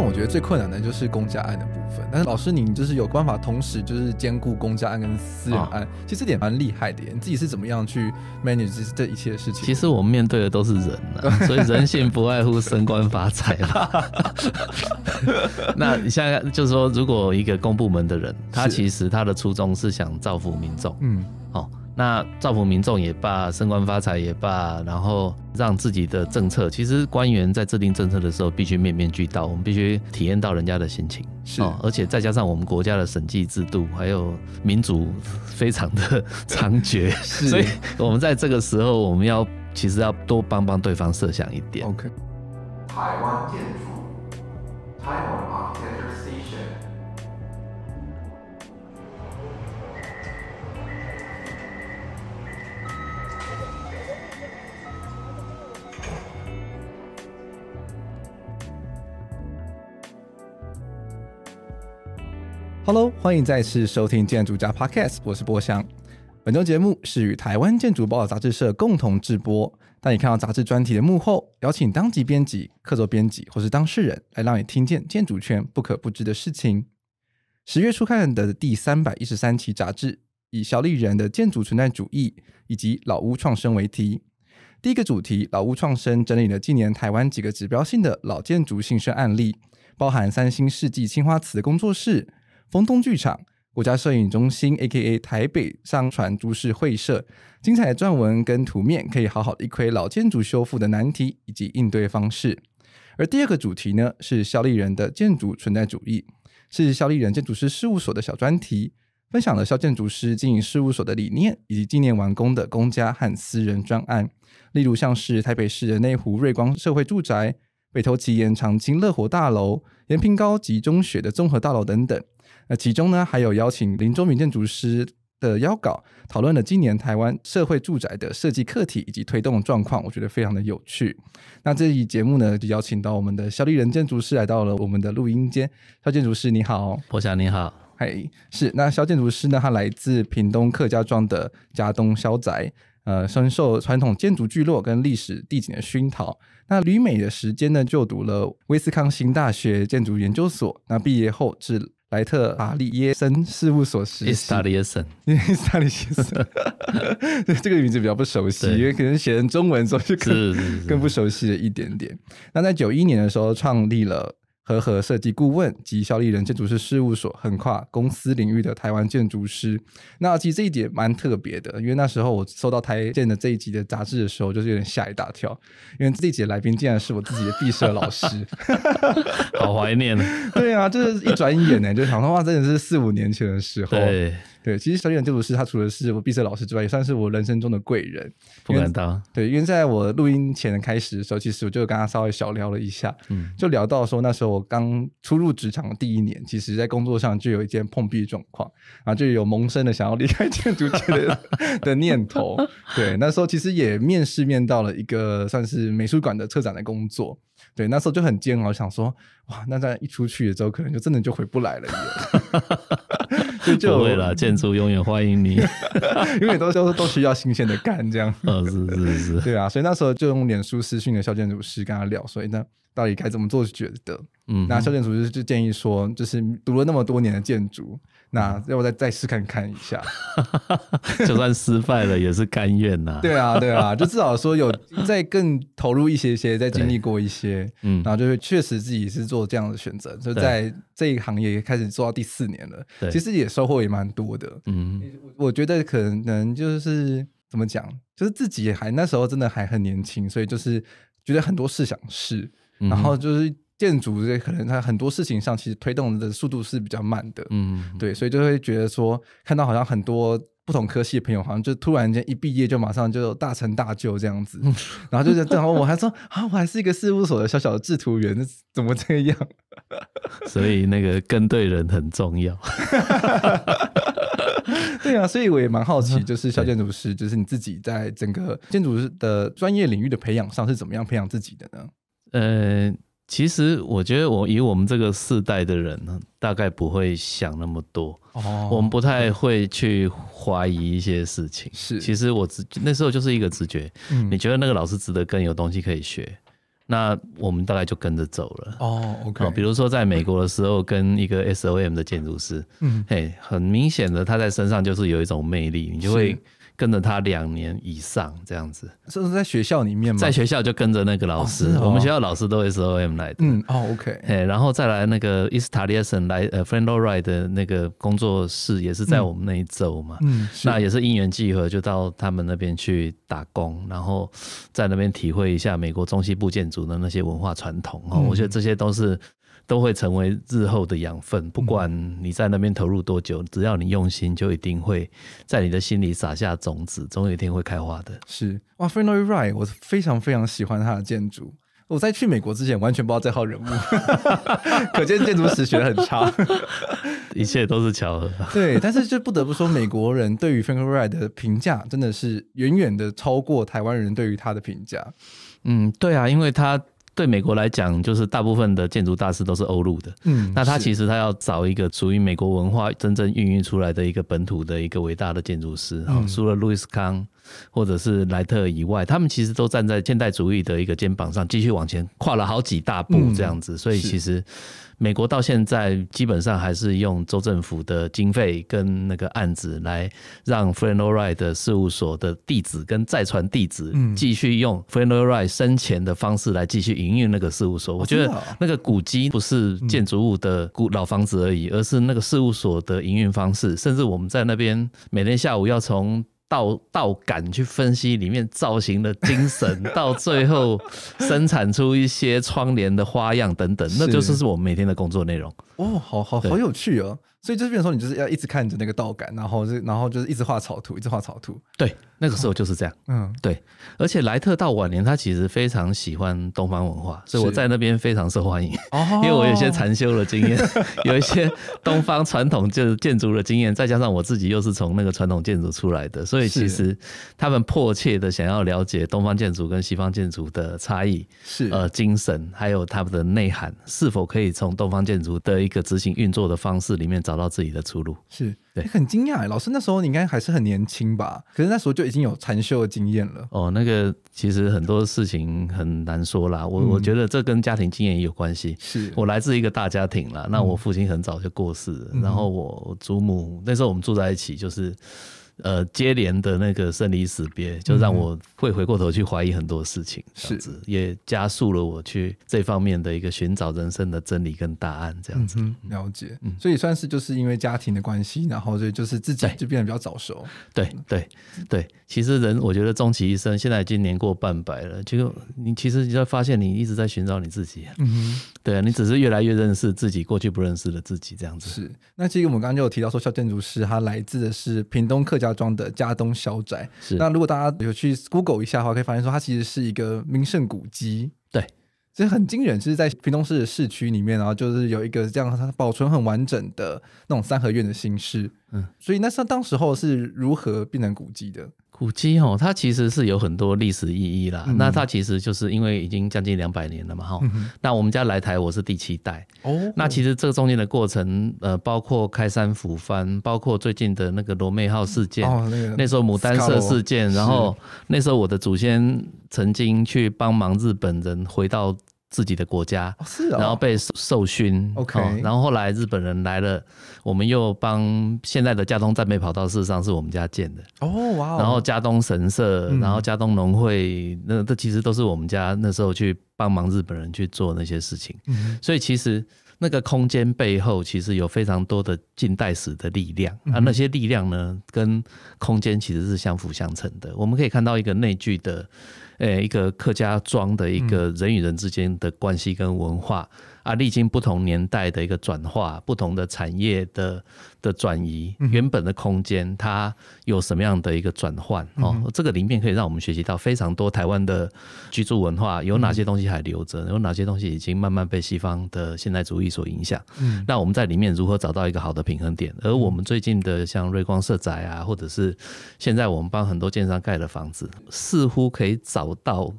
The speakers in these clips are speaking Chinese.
我觉得最困难的就是公家案的部分，但是老师，你就是有办法同时就是兼顾公家案跟私人案，其实这点蛮厉害的耶。你自己是怎么样去 manage 这一切事情？其实我面对的都是人啊，所以人性不外乎升官发财啦。那现在就是说，如果一个公部门的人，他其实他的初衷是想造福民众，嗯，哦。那造福民众也罢，升官发财也罢，然后让自己的政策，其实官员在制定政策的时候必须面面俱到，我们必须体验到人家的心情。是，而且再加上我们国家的审计制度，还有民主非常的 猖獗，所以我们在这个时候，我们要其实要多帮帮对方设想一点。OK，台湾建筑，台湾马歇 i 先生。Hello，欢迎再次收听《建筑家 Podcast》，我是波翔。本周节目是与台湾建筑报杂志社共同制播，当你看到杂志专题的幕后，邀请当即编辑、客座编辑或是当事人，来让你听见建筑圈不可不知的事情。十月初刊的第三百一十三期杂志，以小丽人的建筑存在主义以及老屋创生为题。第一个主题“老屋创生”整理了近年台湾几个指标性的老建筑新生案例，包含三星世纪青花瓷工作室。丰东剧场、国家摄影中心 （A.K.A. 台北商船株式会社）精彩的撰文跟图面，可以好好的一窥老建筑修复的难题以及应对方式。而第二个主题呢，是萧立人的建筑存在主义，是萧立人建筑师事务所的小专题，分享了萧建筑师经营事务所的理念，以及纪年完工的公家和私人专案，例如像是台北市内湖瑞光社会住宅、北投旗延长青乐活大楼、延平高级中学的综合大楼等等。那其中呢，还有邀请林州民建筑师的邀稿，讨论了今年台湾社会住宅的设计课题以及推动状况，我觉得非常的有趣。那这期节目呢，就邀请到我们的肖丽人建筑师来到了我们的录音间。肖建筑师你好，博翔你好，嘿，是。那肖建筑师呢，他来自屏东客家庄的家东肖宅，呃，深受传统建筑聚落跟历史地景的熏陶。那旅美的时间呢，就读了威斯康星大学建筑研究所。那毕业后至莱特·阿里耶森事务所是，阿里耶森，因为阿里耶森，这个名字比较不熟悉，因为可能写成中文之后就是更不熟悉了一点点。那在九一年的时候创立了。和和设计顾问及效力人建筑师事务所横跨公司领域的台湾建筑师，那其实这一点蛮特别的，因为那时候我收到台建的这一集的杂志的时候，就是有点吓一大跳，因为这一集的来宾竟然是我自己的毕设老师，好怀念啊！对啊，就是一转眼呢，就想说话，真的是四五年前的时候。对，其实小野建筑师他除了是我毕设老师之外，也算是我人生中的贵人。不敢当。对，因为在我录音前开始的时候，其实我就跟他稍微小聊了一下，嗯，就聊到说那时候我刚初入职场的第一年，其实在工作上就有一件碰壁状况，啊，就有萌生了想要离开建筑界的 的念头。对，那时候其实也面试面到了一个算是美术馆的策展的工作。对，那时候就很煎熬，想说哇，那在一出去之后，可能就真的就回不来了。就会了，建筑永远欢迎你，因为都都都需要新鲜的干这样。子，是是是，对啊，所以那时候就用脸书私讯的小建筑师跟他聊，所以呢。到底该怎么做？觉得，嗯，那修建组织就建议说，就是读了那么多年的建筑，那要我再再试看看一下，就算失败了也是甘愿呐。对啊，对啊，就至少说有再更投入一些些，再经历过一些，嗯，然后就是确实自己是做这样的选择，就在这一行业开始做到第四年了，其实也收获也蛮多的，嗯，我觉得可能就是怎么讲，就是自己还那时候真的还很年轻，所以就是觉得很多事想试。然后就是建筑这可能他很多事情上其实推动的速度是比较慢的，嗯，对，所以就会觉得说，看到好像很多不同科系的朋友，好像就突然间一毕业就马上就大成大就这样子，然后就是正好我还说啊，我还是一个事务所的小小的制图员，怎么这样？所以那个跟对人很重要。对啊，所以我也蛮好奇，就是小建筑师，就是你自己在整个建筑师的专业领域的培养上是怎么样培养自己的呢？呃，其实我觉得我以我们这个世代的人，呢，大概不会想那么多。哦，我们不太会去怀疑一些事情。是，其实我直那时候就是一个直觉。嗯，你觉得那个老师值得跟，有东西可以学，那我们大概就跟着走了。哦，OK。比如说在美国的时候，跟一个 SOM 的建筑师，嗯，嘿，很明显的他在身上就是有一种魅力，你就会。跟着他两年以上这样子，这是在学校里面吗？在学校就跟着那个老师，我们学校老师都 S O M 来的。嗯，哦，OK，然后再来那个伊斯塔利亚 n 来呃，Friendo Ride 的那个工作室也是在我们那一周嘛。嗯，那也是因缘际合，就到他们那边去打工，然后在那边体会一下美国中西部建筑的那些文化传统哦，我觉得这些都是。都会成为日后的养分，不管你在那边投入多久，只要你用心，就一定会在你的心里撒下种子，总有一天会开花的。是，哇 f r n k l l o y Wright，我非常非常喜欢他的建筑。我在去美国之前完全不知道这号人物，可见建筑史学很差。一切都是巧合。对，但是就不得不说，美国人对于 Frank l l g h t 的评价真的是远远的超过台湾人对于他的评价。嗯，对啊，因为他。对美国来讲，就是大部分的建筑大师都是欧陆的。嗯，那他其实他要找一个属于美国文化真正孕育出来的一个本土的一个伟大的建筑师，除了路易斯康。或者是莱特以外，他们其实都站在现代主义的一个肩膀上，继续往前跨了好几大步这样子。所以其实美国到现在基本上还是用州政府的经费跟那个案子来让 f r e d e r i c a t 事务所的地址跟再传地址继续用 f r e d e r i c a t 生前的方式来继续营运那个事务所。我觉得那个古迹不是建筑物的古老房子而已，而是那个事务所的营运方式。甚至我们在那边每天下午要从。到到感去分析里面造型的精神，到最后生产出一些窗帘的花样等等，那就是是我每天的工作内容。哦，好好好有趣啊！所以就是说，你就是要一直看着那个道感，然后就然后就是一直画草图，一直画草图。对，那个时候就是这样。嗯，对。而且莱特到晚年，他其实非常喜欢东方文化，所以我在那边非常受欢迎。哦，因为我有些禅修的经验，有一些东方传统就是建筑的经验，再加上我自己又是从那个传统建筑出来的，所以其实他们迫切的想要了解东方建筑跟西方建筑的差异，是呃精神，还有他们的内涵是否可以从东方建筑的一个执行运作的方式里面找。找到自己的出路是对，很惊讶。老师那时候你应该还是很年轻吧？可是那时候就已经有禅修的经验了。哦，那个其实很多事情很难说啦。我我觉得这跟家庭经验也有关系。是我来自一个大家庭啦，那我父亲很早就过世，然后我祖母那时候我们住在一起，就是。呃，接连的那个生离死别，就让我会回过头去怀疑很多事情，是也加速了我去这方面的一个寻找人生的真理跟答案这样子。了解，嗯，所以算是就是因为家庭的关系，然后所以就是自己就变得比较早熟。对对对，其实人我觉得终其一生，现在已经年过半百了，就你其实你就发现你一直在寻找你自己，嗯，对啊，你只是越来越认识自己过去不认识的自己这样子。是，那其实我们刚刚就有提到说，小建筑师他来自的是屏东客家。家装的家东小宅，是那如果大家有去 Google 一下的话，可以发现说它其实是一个名胜古迹。对，其实很惊人，是在屏东市的市区里面，然后就是有一个这样保存很完整的那种三合院的形式。嗯，所以那它当时候是如何变成古迹的？古基吼，它其实是有很多历史意义啦。那它其实就是因为已经将近两百年了嘛吼。那我们家来台我是第七代哦。那其实这中间的过程，呃，包括开山抚番，包括最近的那个罗妹号事件，那时候牡丹社事件，然后那时候我的祖先曾经去帮忙日本人回到。自己的国家，是，然后被受训，OK，然后后来日本人来了，我们又帮现在的加东战备跑道，事实上是我们家建的，哦，哇，然后加东神社，然后加东农会，那这其实都是我们家那时候去帮忙日本人去做那些事情，所以其实那个空间背后其实有非常多的近代史的力量啊，那些力量呢跟空间其实是相辅相成的，我们可以看到一个内聚的。呃，一个客家庄的一个人与人之间的关系跟文化。啊，历经不同年代的一个转化，不同的产业的的转移，原本的空间它有什么样的一个转换？哦，这个鳞片可以让我们学习到非常多台湾的居住文化，有哪些东西还留着，有哪些东西已经慢慢被西方的现代主义所影响。嗯，那我们在里面如何找到一个好的平衡点？而我们最近的像瑞光社宅啊，或者是现在我们帮很多建商盖的房子，似乎可以找到。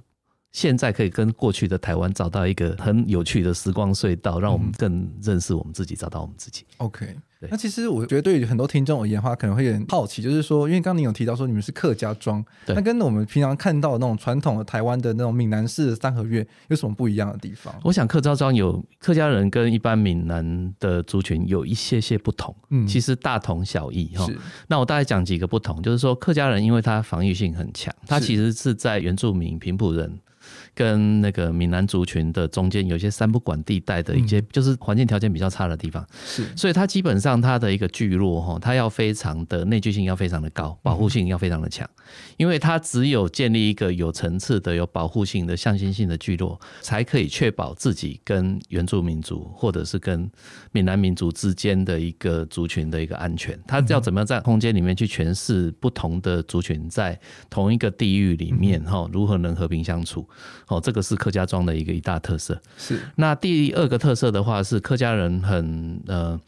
现在可以跟过去的台湾找到一个很有趣的时光隧道，让我们更认识我们自己，找到我们自己。OK，那其实我觉得很多听众言的话，可能会有点好奇，就是说，因为刚刚你有提到说你们是客家庄，那跟我们平常看到的那种传统的台湾的那种闽南式三合院有什么不一样的地方？我想客家庄有客家人跟一般闽南的族群有一些些不同，嗯，其实大同小异哈。那我大概讲几个不同，就是说客家人因为他防御性很强，他其实是在原住民平埔人。跟那个闽南族群的中间，有些三不管地带的一些，就是环境条件比较差的地方，是，所以它基本上它的一个聚落哈，它要非常的内聚性要非常的高，保护性要非常的强，因为它只有建立一个有层次的、有保护性的、向心性的聚落，才可以确保自己跟原住民族或者是跟闽南民族之间的一个族群的一个安全。它要怎么样在空间里面去诠释不同的族群在同一个地域里面哈，如何能和平相处？哦，这个是客家庄的一个一大特色。是。那第二个特色的话，是客家人很呃，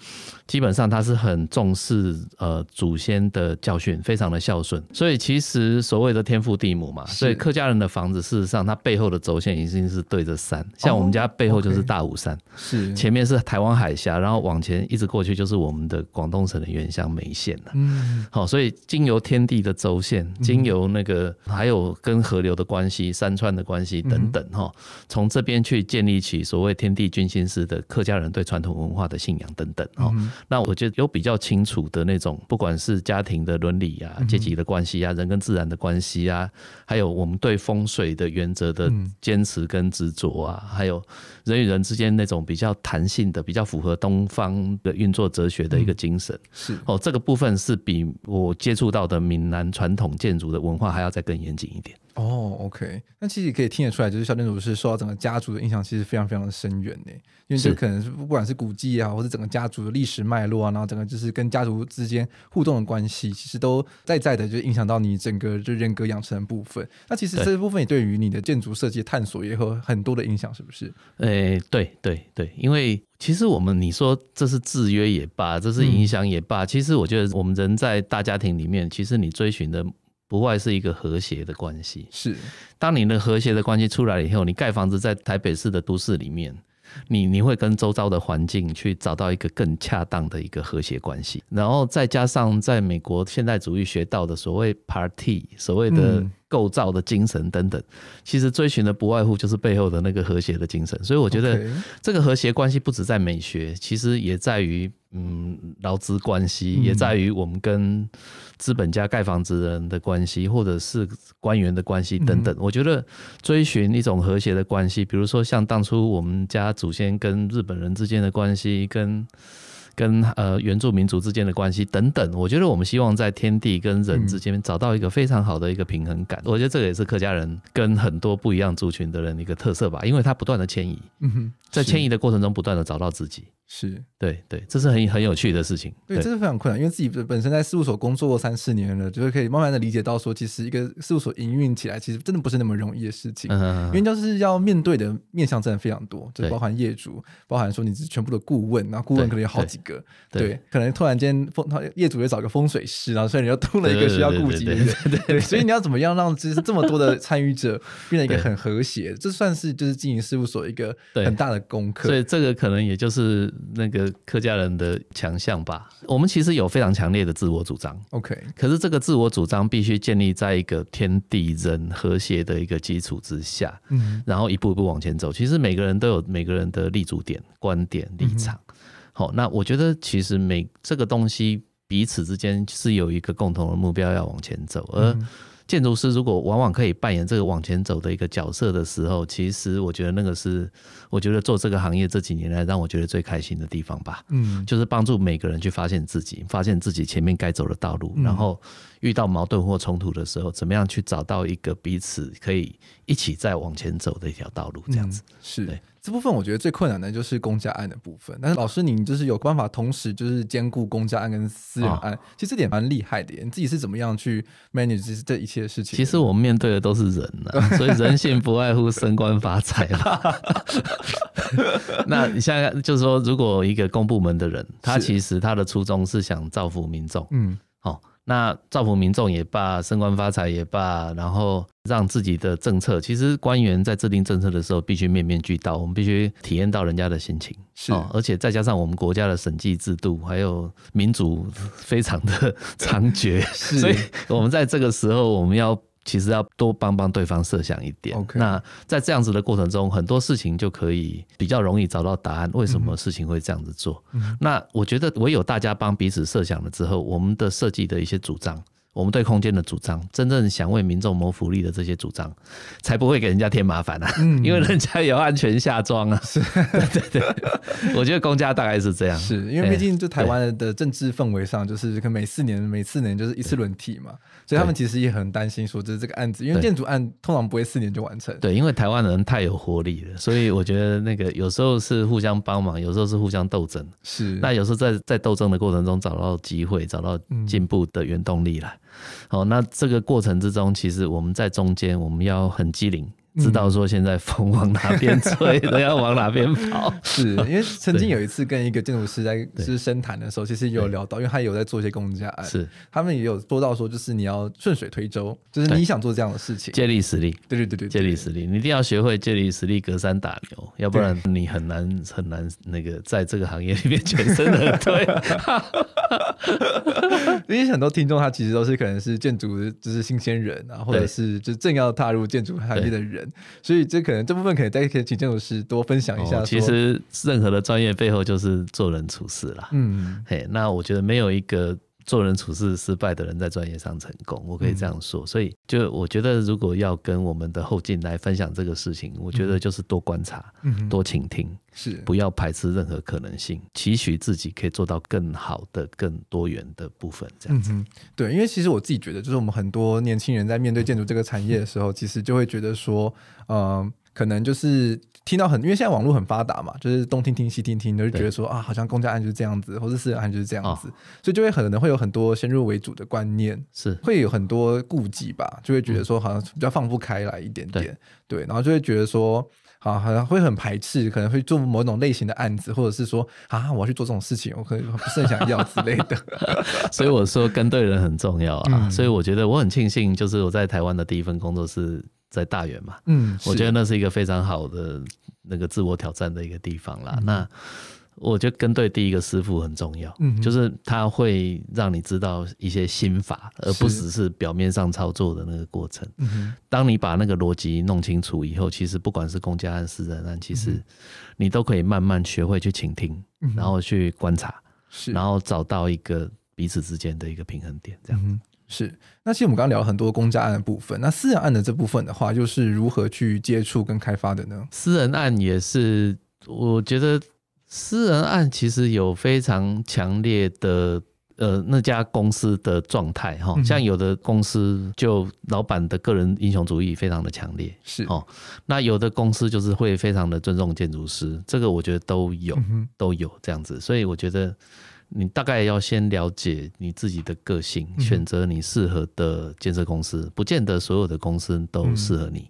基本上他是很重视呃祖先的教训，非常的孝顺。所以其实所谓的天父地母嘛，所以客家人的房子事实上它背后的轴线已经是对着山，像我们家背后就是大武山，是。前面是台湾海峡，然后往前一直过去就是我们的广东省的原乡梅县了。嗯。好，所以经由天地的轴线，经由那个还有跟河流的关系、山川的关系。等等哈，从这边去建立起所谓天地君心师的客家人对传统文化的信仰等等哈。那我觉得有比较清楚的那种，不管是家庭的伦理啊、阶级的关系啊、人跟自然的关系啊，还有我们对风水的原则的坚持跟执着啊，还有人与人之间那种比较弹性的、比较符合东方的运作哲学的一个精神。是哦，这个部分是比我接触到的闽南传统建筑的文化还要再更严谨一点。哦，OK，那其实可以听得出来，就是小店主是受到整个家族的影响，其实非常非常的深远呢。因为这可能是不管是古迹啊，或者整个家族的历史脉络啊，然后整个就是跟家族之间互动的关系，其实都在在的就影响到你整个就人格养成的部分。那其实这部分也对于你的建筑设计探索也有很多的影响，是不是？诶，对对对，因为其实我们你说这是制约也罢，这是影响也罢，其实我觉得我们人在大家庭里面，其实你追寻的。不外是一个和谐的关系，是当你的和谐的关系出来以后，你盖房子在台北市的都市里面，你你会跟周遭的环境去找到一个更恰当的一个和谐关系，然后再加上在美国现代主义学到的所谓 party 所谓的。构造的精神等等，其实追寻的不外乎就是背后的那个和谐的精神。所以我觉得，这个和谐关系不只在美学，其实也在于嗯劳资关系，也在于我们跟资本家盖房子人的关系，或者是官员的关系等等。我觉得追寻一种和谐的关系，比如说像当初我们家祖先跟日本人之间的关系，跟。跟呃原住民族之间的关系等等，我觉得我们希望在天地跟人之间找到一个非常好的一个平衡感。我觉得这个也是客家人跟很多不一样族群的人一个特色吧，因为他不断的迁移，在迁移的过程中不断的找到自己。是，对对，这是很很有趣的事情。对，这是非常困难，因为自己本本身在事务所工作过三四年了，就是可以慢慢的理解到说，其实一个事务所营运起来，其实真的不是那么容易的事情，嗯、因为就是要面对的面向真的非常多，就包含业主，包含说你是全部的顾问，那顾问可能有好几个。对，可能突然间风，他业主又找个风水师，然后所以你要多了一个需要顾及，的人，对，所以你要怎么样让其实这么多的参与者变成一个很和谐？这算是就是经营事务所一个很大的功课。所以这个可能也就是那个客家人的强项吧。我们其实有非常强烈的自我主张，OK。可是这个自我主张必须建立在一个天地人和谐的一个基础之下，嗯，然后一步一步往前走。其实每个人都有每个人的立足点、观点、立场。哦，那我觉得其实每这个东西彼此之间是有一个共同的目标要往前走，而建筑师如果往往可以扮演这个往前走的一个角色的时候，其实我觉得那个是我觉得做这个行业这几年来让我觉得最开心的地方吧。嗯，就是帮助每个人去发现自己，发现自己前面该走的道路，然后遇到矛盾或冲突的时候，怎么样去找到一个彼此可以一起再往前走的一条道路，这样子是对。这部分我觉得最困难的就是公家案的部分，但是老师你就是有办法同时就是兼顾公家案跟私人案，其实这点蛮厉害的，你自己是怎么样去 manage 这一切事情？其实我面对的都是人呐，所以人性不外乎升官发财了。那你现在就是说，如果一个公部门的人，他其实他的初衷是想造福民众，嗯。那造福民众也罢，升官发财也罢，然后让自己的政策，其实官员在制定政策的时候必须面面俱到，我们必须体验到人家的心情。是，而且再加上我们国家的审计制度，还有民主非常的 猖獗，所以我们在这个时候，我们要。其实要多帮帮对方设想一点，那在这样子的过程中，很多事情就可以比较容易找到答案。为什么事情会这样子做？那我觉得，唯有大家帮彼此设想了之后，我们的设计的一些主张。我们对空间的主张，真正想为民众谋福利的这些主张，才不会给人家添麻烦啊！因为人家有安全下装啊。是，对对对。我觉得公家大概是这样。是因为毕竟就台湾的政治氛围上，就是每四年每四年就是一次轮替嘛，所以他们其实也很担心说是这个案子，因为建筑案通常不会四年就完成。对，因为台湾人太有活力了，所以我觉得那个有时候是互相帮忙，有时候是互相斗争。是，那有时候在在斗争的过程中找到机会，找到进步的原动力了。哦，那这个过程之中，其实我们在中间，我们要很机灵，知道说现在风往哪边吹，都要往哪边跑。是，因为 曾经有一次跟一个建筑师在是深谈的时候，其实有聊到，因为他有在做一些工程案，是，他们也有说到说，就是你要顺水推舟，就是你想做这样的事情，借力使力，对对对对，借力使力，你一定要学会借力使力，隔山打牛，要不然你很难很难那个在这个行业里面全身而退。因为很多听众他其实都是可能是建筑就是新鲜人啊，或者是就正要踏入建筑行业的人，所以这可能这部分可能大家可以请建筑师多分享一下。其实任何的专业背后就是做人处事啦。嗯，嘿，那我觉得没有一个。做人处事失败的人在专业上成功，我可以这样说。所以，就我觉得，如果要跟我们的后进来分享这个事情，我觉得就是多观察，嗯，多倾听，是不要排斥任何可能性，期许自己可以做到更好的、更多元的部分，这样子。对，因为其实我自己觉得，就是我们很多年轻人在面对建筑这个产业的时候，其实就会觉得说，呃，可能就是。听到很，因为现在网络很发达嘛，就是东听听西听听，就觉得说啊，好像公家案就是这样子，或者人案就是这样子，所以就会可能会有很多先入为主的观念，是会有很多顾忌吧，就会觉得说好像比较放不开来一点点，对，然后就会觉得说。好，好像会很排斥，可能会做某种类型的案子，或者是说啊，我要去做这种事情，我可能不是很想要之类的。所以我说跟对人很重要啊。所以我觉得我很庆幸，就是我在台湾的第一份工作是在大园嘛。嗯，我觉得那是一个非常好的那个自我挑战的一个地方啦。那。我觉得跟对第一个师傅很重要，就是他会让你知道一些心法，而不只是表面上操作的那个过程。当你把那个逻辑弄清楚以后，其实不管是公家案、私人案，其实你都可以慢慢学会去倾听，然后去观察，是，然后找到一个彼此之间的一个平衡点。这样是。那其实我们刚刚聊了很多公家案的部分，那私人案的这部分的话，又是如何去接触跟开发的呢？私人案也是，我觉得。私人案其实有非常强烈的，呃，那家公司的状态哈，像有的公司就老板的个人英雄主义非常的强烈，是哦。那有的公司就是会非常的尊重建筑师，这个我觉得都有都有这样子。所以我觉得你大概要先了解你自己的个性，选择你适合的建设公司，不见得所有的公司都适合你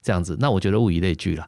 这样子。那我觉得物以类聚了，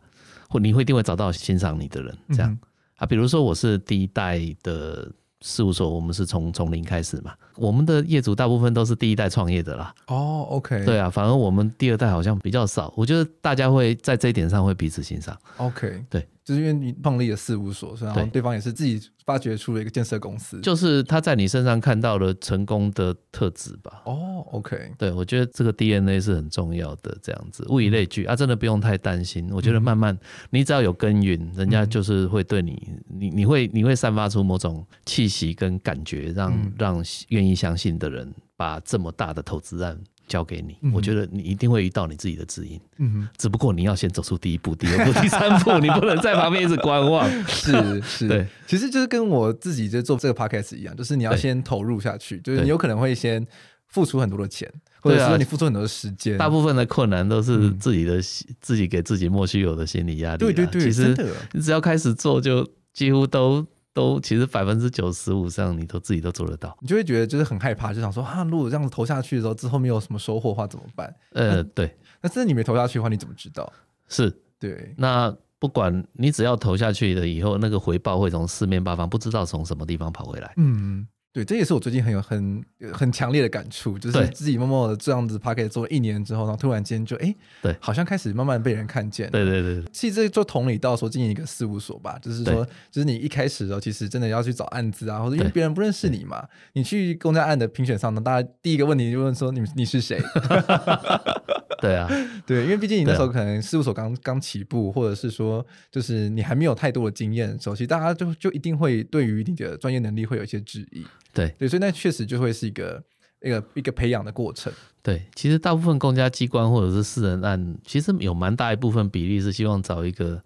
或你会一定会找到欣赏你的人这样。啊，比如说我是第一代的事务所，我们是从从零开始嘛。我们的业主大部分都是第一代创业的啦。哦，OK。对啊，反而我们第二代好像比较少。我觉得大家会在这一点上会彼此欣赏。OK，对。就是因为你创立了事务所，所以对方也是自己发掘出了一个建设公司。就是他在你身上看到了成功的特质吧？哦，OK，对我觉得这个 DNA 是很重要的。这样子物以类聚啊，真的不用太担心。我觉得慢慢你只要有耕耘，人家就是会对你，你你会你会散发出某种气息跟感觉，让让愿意相信的人把这么大的投资案。交给你，我觉得你一定会遇到你自己的知音。嗯，只不过你要先走出第一步，第二步，第三步，你不能在旁边一直观望。是是，其实就是跟我自己在做这个 podcast 一样，就是你要先投入下去，就是你有可能会先付出很多的钱，或者是说你付出很多的时间。大部分的困难都是自己的，自己给自己莫须有的心理压力。对对对，其实你只要开始做，就几乎都。都其实百分之九十五上，你都自己都做得到，你就会觉得就是很害怕，就想说啊，如果这样子投下去的时候，之后没有什么收获话怎么办？呃，对，那真的你没投下去的话，你怎么知道？是，对，那不管你只要投下去了以后，那个回报会从四面八方，不知道从什么地方跑回来。嗯。对，这也是我最近很有很很强烈的感触，就是自己默默的这样子趴开做了一年之后，然后突然间就哎，对，好像开始慢慢被人看见。对对对。其实做同理到说经营一个事务所吧，就是说，就是你一开始的时候，其实真的要去找案子啊，或者因为别人不认识你嘛，你去公家案的评选上呢，大家第一个问题就问说你你是谁？对啊，对，因为毕竟你那时候可能事务所刚刚起步，或者是说就是你还没有太多的经验，首悉大家就就一定会对于你的专业能力会有一些质疑。对对，所以那确实就会是一个一个一个培养的过程。对，其实大部分公家机关或者是私人案，其实有蛮大一部分比例是希望找一个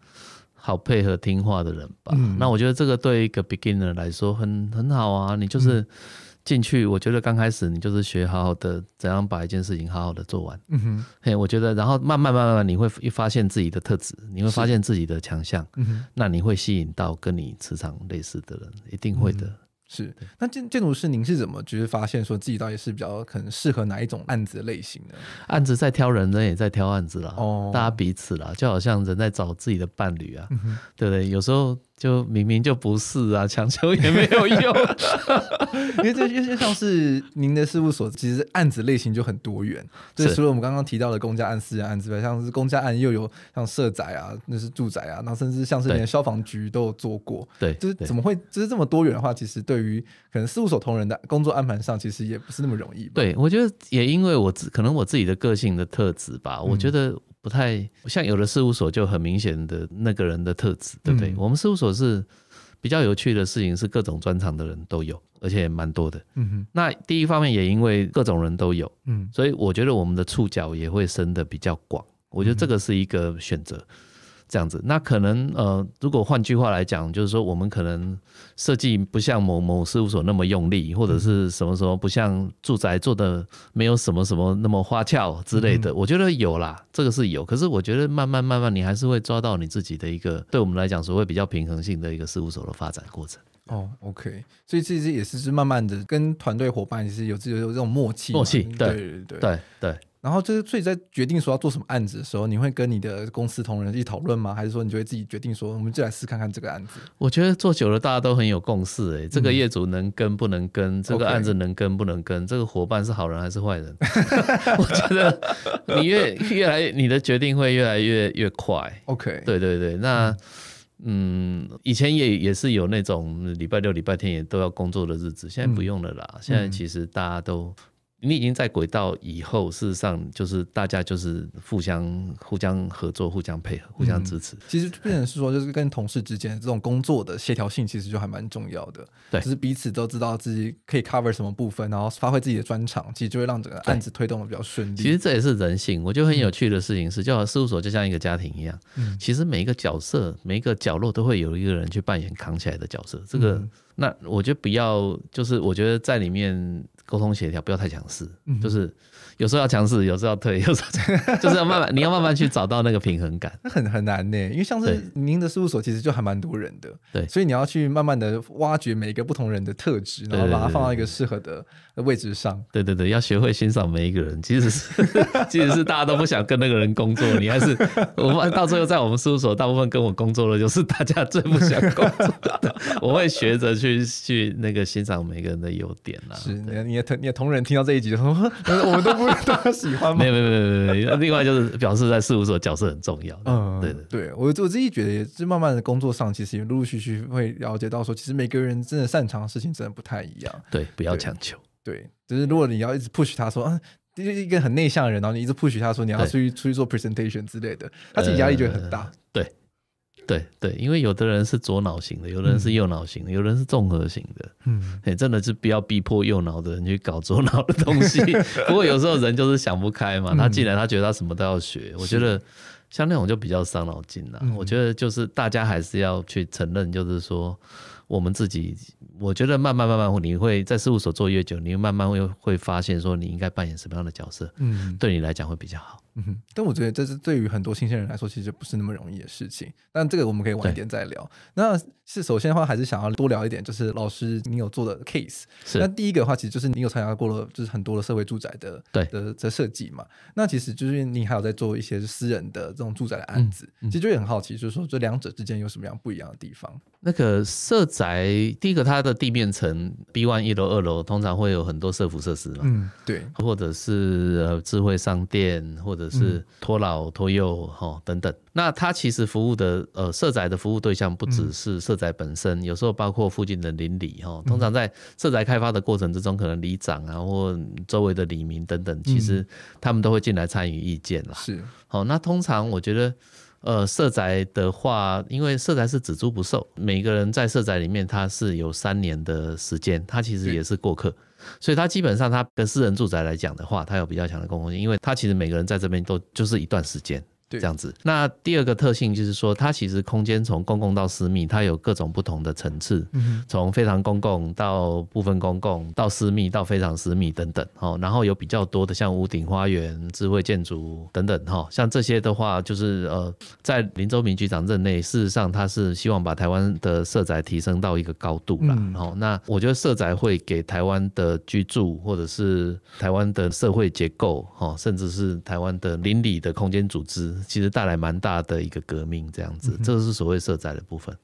好配合、听话的人吧。那我觉得这个对一个 beginner 来说很很好啊。你就是进去，我觉得刚开始你就是学好好的，怎样把一件事情好好的做完。嗯哼，嘿，我觉得然后慢慢慢慢你会发现自己的特质，你会发现自己的强项。嗯哼，那你会吸引到跟你磁场类似的人，一定会的。是，那建建筑师，您是怎么就是发现说自己到底是比较可能适合哪一种案子类型的？案子在挑人，人也在挑案子了，哦，大家彼此了，就好像人在找自己的伴侣啊，对不对？有时候。就明明就不是啊，强求也没有用。因为这，就就像是您的事务所，其实案子类型就很多元。对，除了我们刚刚提到的公家案、私人案之外，像是公家案又有像社宅啊，那是住宅啊，那甚至像是连消防局都有做过。对，就是怎么会？就是这么多元的话，其实对于可能事务所同仁的工作安排上，其实也不是那么容易。对，我觉得也因为我自可能我自己的个性的特质吧，我觉得。不太像有的事务所就很明显的那个人的特质，对不对？我们事务所是比较有趣的事情，是各种专长的人都有，而且蛮多的。嗯哼，那第一方面也因为各种人都有，嗯，所以我觉得我们的触角也会伸的比较广。我觉得这个是一个选择。这样子，那可能呃，如果换句话来讲，就是说我们可能设计不像某某事务所那么用力，或者是什么什么不像住宅做的没有什么什么那么花俏之类的。我觉得有啦，这个是有。可是我觉得慢慢慢慢，你还是会抓到你自己的一个，对我们来讲所谓比较平衡性的一个事务所的发展过程。哦，OK，所以其实也是是慢慢的跟团队伙伴也是有有有这种默契，默契，对对对对。然后就是，所以在决定说要做什么案子的时候，你会跟你的公司同仁一起讨论吗？还是说你就会自己决定说，我们就来试看看这个案子？我觉得做久了，大家都很有共识。哎，这个业主能跟不能跟，这个案子能跟不能跟，这个伙伴是好人还是坏人？我觉得你越越来，你的决定会越来越越快。OK，对对对。那嗯，以前也也是有那种礼拜六、礼拜天也都要工作的日子，现在不用了啦。现在其实大家都。你已经在轨道以后，事实上就是大家就是互相互相合作、互相配合、互相支持。其实变成是说，就是跟同事之间这种工作的协调性，其实就还蛮重要的。对，就是彼此都知道自己可以 cover 什么部分，然后发挥自己的专长，其实就会让整个案子推动的比较顺利。其实这也是人性。我觉得很有趣的事情是，就好，事务所就像一个家庭一样。嗯，其实每一个角色、每一个角落都会有一个人去扮演扛起来的角色。这个，那我觉得不要，就是我觉得在里面。沟通协调不要太强势，就是有时候要强势，有时候要退，有时候就是要慢慢，你要慢慢去找到那个平衡感。那 很很难呢，因为像是您的事务所其实就还蛮多人的，对，所以你要去慢慢的挖掘每一个不同人的特质，然后把它放到一个适合的位置上。对对对，要学会欣赏每一个人，其实是 其实是大家都不想跟那个人工作，你还是我们到最后在我们事务所，大部分跟我工作的就是大家最不想工作的。我会学着去去那个欣赏每一个人的优点啦。是。你的你的同仁听到这一集，我们都不都喜欢。没有没有没有没有，另外就是表示在事务所角色很重要。嗯，对的。对我我自己觉得，是慢慢的工作上，其实也陆陆续续会了解到，说其实每个人真的擅长的事情真的不太一样。对，不要强求。对，只是如果你要一直 push 他说，啊，就是一个很内向的人，然后你一直 push 他说你要出去出去做 presentation 之类的，他自己压力就会很大。对。对对，因为有的人是左脑型的，有的人是右脑型，的，有的人是综合型的。嗯，哎，真的是不要逼迫右脑的人去搞左脑的东西。不过有时候人就是想不开嘛，他既然他觉得他什么都要学。我觉得像那种就比较伤脑筋呐。我觉得就是大家还是要去承认，就是说我们自己。我觉得慢慢慢慢，你会在事务所做越久，你慢慢会会发现说你应该扮演什么样的角色，嗯，对你来讲会比较好，嗯。但我觉得这是对于很多新鲜人来说，其实不是那么容易的事情。但这个我们可以晚一点再聊。那是首先的话，还是想要多聊一点，就是老师，你有做的 case。是。那第一个的话，其实就是你有参加过了，就是很多的社会住宅的，对的，的设计嘛。那其实就是你还有在做一些私人的这种住宅的案子，其实就也很好奇，就是说这两者之间有什么样不一样的地方？那个社宅，第一个它。的地面层 B One 一楼二楼通常会有很多社服设施嘛，嗯，对，或者是呃智慧商店，或者是托老托幼哈等等。那它其实服务的呃社宅的服务对象不只是社宅本身，有时候包括附近的邻里哈。通常在社宅开发的过程之中，可能里长啊或周围的里民等等，其实他们都会进来参与意见啦。是，好，那通常我觉得。呃，社宅的话，因为社宅是只租不售，每个人在社宅里面他是有三年的时间，他其实也是过客，所以他基本上他跟私人住宅来讲的话，他有比较强的公共性，因为他其实每个人在这边都就是一段时间。这样子，那第二个特性就是说，它其实空间从公共到私密，它有各种不同的层次，从非常公共到部分公共到私密到非常私密等等，哈。然后有比较多的像屋顶花园、智慧建筑等等，哈。像这些的话，就是呃，在林周明局长任内，事实上他是希望把台湾的社宅提升到一个高度嗯、哦，那我觉得社宅会给台湾的居住或者是台湾的社会结构，哈，甚至是台湾的邻里的空间组织。其实带来蛮大的一个革命，这样子，这是所谓社宅的部分。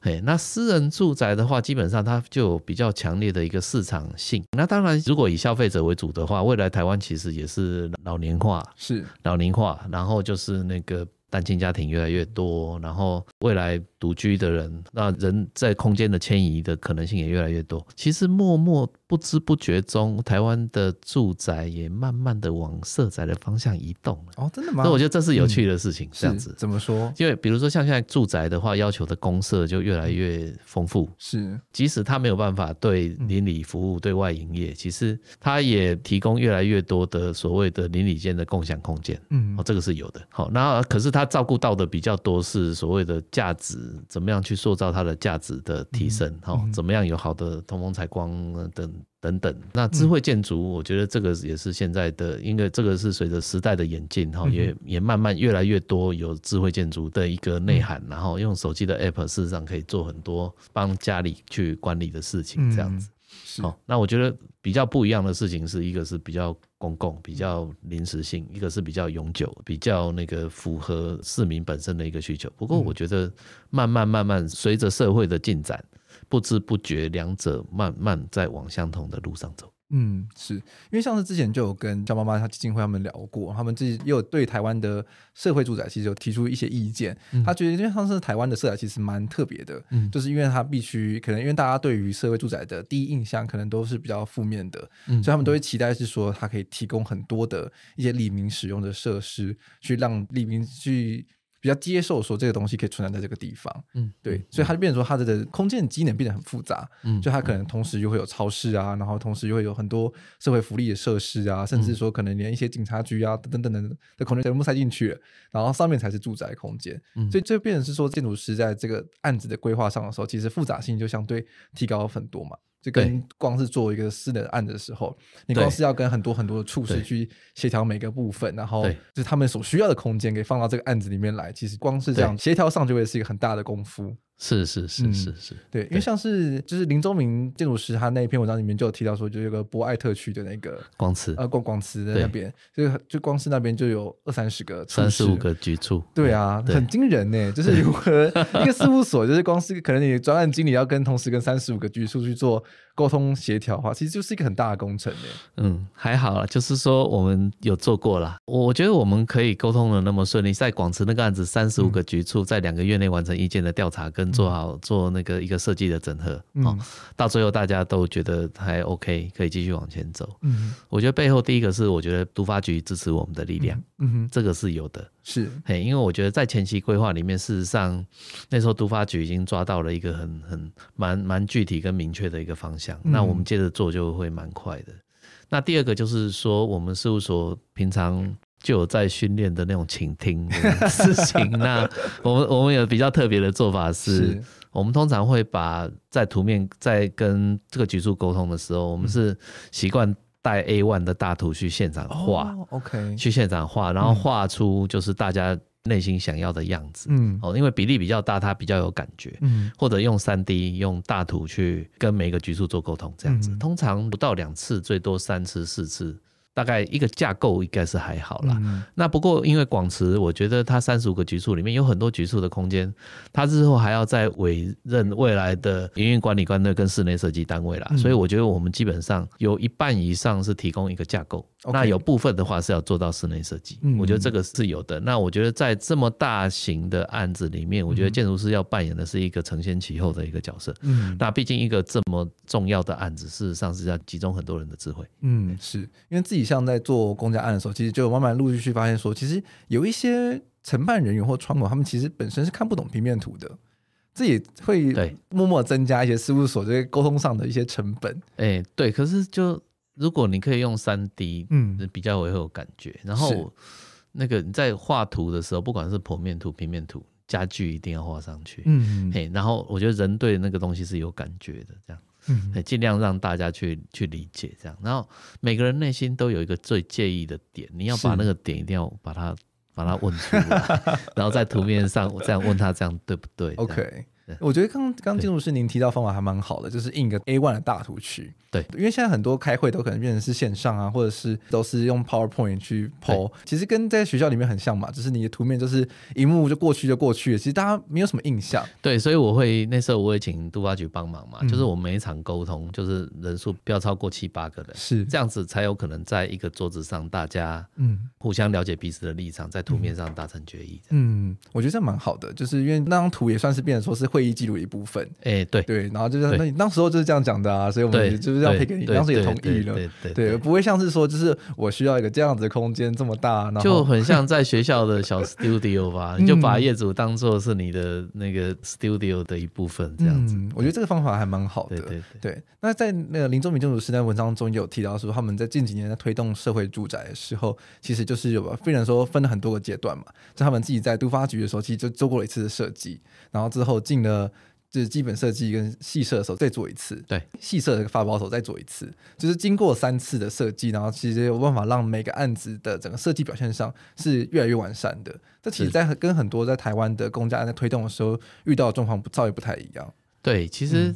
嘿，那私人住宅的话，基本上它就有比较强烈的一个市场性。那当然，如果以消费者为主的话，未来台湾其实也是老年化，是老年化，然后就是那个单亲家庭越来越多，然后未来。独居的人，那人在空间的迁移的可能性也越来越多。其实默默不知不觉中，台湾的住宅也慢慢的往设宅的方向移动了。哦，真的吗？那我觉得这是有趣的事情。这样子怎么说？因为比如说像现在住宅的话，要求的公社就越来越丰富。是，即使他没有办法对邻里服务、对外营业，其实他也提供越来越多的所谓的邻里间的共享空间。嗯，哦，这个是有的。好，那可是他照顾到的比较多是所谓的价值。怎么样去塑造它的价值的提升？哈，怎么样有好的通风采光等等等？那智慧建筑，我觉得这个也是现在的，因为这个是随着时代的演进，哈，也也慢慢越来越多有智慧建筑的一个内涵。然后用手机的 app，事实上可以做很多帮家里去管理的事情，这样子。是。好，那我觉得比较不一样的事情是一个是比较。公共比较临时性，一个是比较永久，比较那个符合市民本身的一个需求。不过我觉得，慢慢慢慢随着社会的进展，不知不觉两者慢慢在往相同的路上走。嗯，是因为上次之前就有跟张妈妈她基金会他们聊过，他们自己也有对台湾的社会住宅其实有提出一些意见。他觉得因为上次台湾的社宅其实蛮特别的，就是因为他必须可能因为大家对于社会住宅的第一印象可能都是比较负面的，所以他们都会期待是说它可以提供很多的一些利民使用的设施，去让利民去。比较接受说这个东西可以存在在这个地方，嗯，对，所以它就变成说它的空间机能变得很复杂，嗯，就它可能同时又会有超市啊，然后同时又会有很多社会福利的设施啊，甚至说可能连一些警察局啊等等等等的空间全部塞进去，然后上面才是住宅空间，所以这变成是说建筑师在这个案子的规划上的时候，其实复杂性就相对提高很多嘛。就跟光是做一个私人案的时候，你光是要跟很多很多的处事去协调每个部分，然后就是他们所需要的空间给放到这个案子里面来，其实光是这样协调上就会是一个很大的功夫。是是是是是，对，因为像是就是林中明建筑师他那一篇文章里面就有提到说，就有个博爱特区的那个广慈呃广广慈那边，就就光是那边就有二三十个三十五个局处，对啊，很惊人呢，就是如何一个事务所，就是光是可能你专案经理要跟同时跟三十五个局处去做沟通协调的话，其实就是一个很大的工程嘞。嗯，还好，就是说我们有做过了，我觉得我们可以沟通的那么顺利，在广慈那个案子，三十五个局处在两个月内完成意见的调查跟。做好做那个一个设计的整合，哦，到最后大家都觉得还 OK，可以继续往前走。嗯，我觉得背后第一个是我觉得督发局支持我们的力量，嗯哼，这个是有的，是嘿，因为我觉得在前期规划里面，事实上那时候督发局已经抓到了一个很很蛮蛮具体跟明确的一个方向，那我们接着做就会蛮快的。那第二个就是说我们事务所平常。就有在训练的那种倾听事情。那 我们我们有比较特别的做法，是我们通常会把在图面在跟这个局促沟通的时候，我们是习惯带 A one 的大图去现场画，OK，去现场画，然后画出就是大家内心想要的样子。嗯，哦，因为比例比较大，它比较有感觉。嗯，或者用三 D 用大图去跟每个局促做沟通，这样子通常不到两次，最多三次四次。大概一个架构应该是还好嗯、那不过因为广慈，我觉得它三十五个局处里面有很多局处的空间，它日后还要再委任未来的营运管理官的跟室内设计单位啦。所以我觉得我们基本上有一半以上是提供一个架构，那有部分的话是要做到室内设计。我觉得这个是有的。那我觉得在这么大型的案子里面，我觉得建筑师要扮演的是一个承先启后的一个角色。嗯，那毕竟一个这么重要的案子，事实上是要集中很多人的智慧。嗯，是因为自己。像在做公家案的时候，其实就慢慢陆陆续续发现说，其实有一些承办人员或窗口，他们其实本身是看不懂平面图的，这也会对默默增加一些事务所这些沟通上的一些成本。哎，对，可是就如果你可以用三 D，嗯，比较会有感觉。然后那个你在画图的时候，不管是剖面图、平面图，家具一定要画上去。嗯，嘿，然后我觉得人对那个东西是有感觉的，这样。嗯，尽量让大家去去理解这样，然后每个人内心都有一个最介意的点，你要把那个点一定要把它把它问出来，然后在图面上这样问他，这样对不对？OK。我觉得刚刚进入是您提到方法还蛮好的，就是印一个 A one 的大图区。对，因为现在很多开会都可能变成是线上啊，或者是都是用 PowerPoint 去 PO，其实跟在学校里面很像嘛，就是你的图面就是一幕就过去就过去了，其实大家没有什么印象。对，所以我会那时候我也请杜发局帮忙嘛，就是我每一场沟通就是人数不要超过七八个人，是这样子才有可能在一个桌子上大家嗯互相了解彼此的立场，在图面上达成决议。嗯，我觉得这蛮好的，就是因为那张图也算是变成说是会。会议记录的一部分。哎，对对，然后就是那你那时候就是这样讲的啊，所以我们就是这样配给你，当时也同意了。对对对，不会像是说就是我需要一个这样子的空间这么大，然后就很像在学校的小 studio 吧，你就把业主当做是你的那个 studio 的一部分这样子。我觉得这个方法还蛮好的。对对对。那在那个林中民政府时代文章中有提到说，他们在近几年在推动社会住宅的时候，其实就是有非然说分了很多个阶段嘛，在他们自己在都发局的时候，其实就做过了一次设计，然后之后进。呢，就是基本设计跟细设的时候再做一次，对细设的发包的时候再做一次，就是经过三次的设计，然后其实有办法让每个案子的整个设计表现上是越来越完善的。这其实在跟很多在台湾的公家案在推动的时候遇到的状况不照也不太一样。对，其实。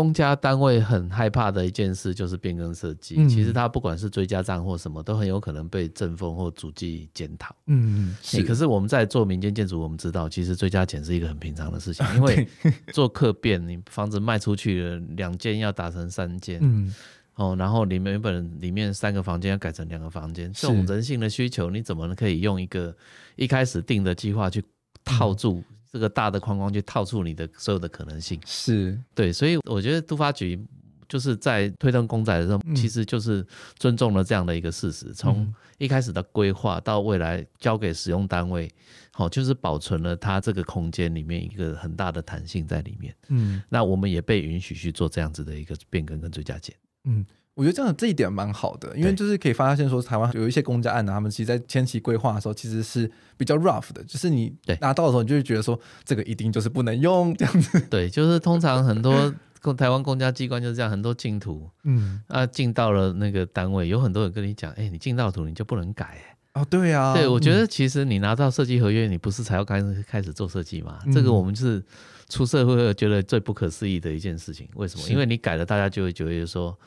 公家单位很害怕的一件事就是变更设计，其实它不管是追加账或什么，都很有可能被政风或逐迹检讨。嗯，可是我们在做民间建筑，我们知道其实追加检是一个很平常的事情，因为 做客变，你房子卖出去两间要打成三间，哦，然后里面原本里面三个房间要改成两个房间，这种人性的需求，你怎么可以用一个一开始定的计划去套住？这个大的框框去套出你的所有的可能性，是对，所以我觉得都发局就是在推动公仔的时候，其实就是尊重了这样的一个事实，从一开始的规划到未来交给使用单位，好，就是保存了它这个空间里面一个很大的弹性在里面。嗯，那我们也被允许去做这样子的一个变更跟追加建。嗯。我觉得这样这一点蛮好的，因为就是可以发现说台湾有一些公家案呢，他们其实在前期规划的时候其实是比较 rough 的，就是你拿到的时候，你就会觉得说这个一定就是不能用这样子。对，就是通常很多公台湾公家机关就是这样，很多净土，嗯，啊进到了那个单位，有很多人跟你讲，哎，你进到土你就不能改，哦，对啊，对我觉得其实你拿到设计合约，你不是才要开始开始做设计嘛？这个我们是出社会觉得最不可思议的一件事情，为什么？因为你改了，大家就会觉得说。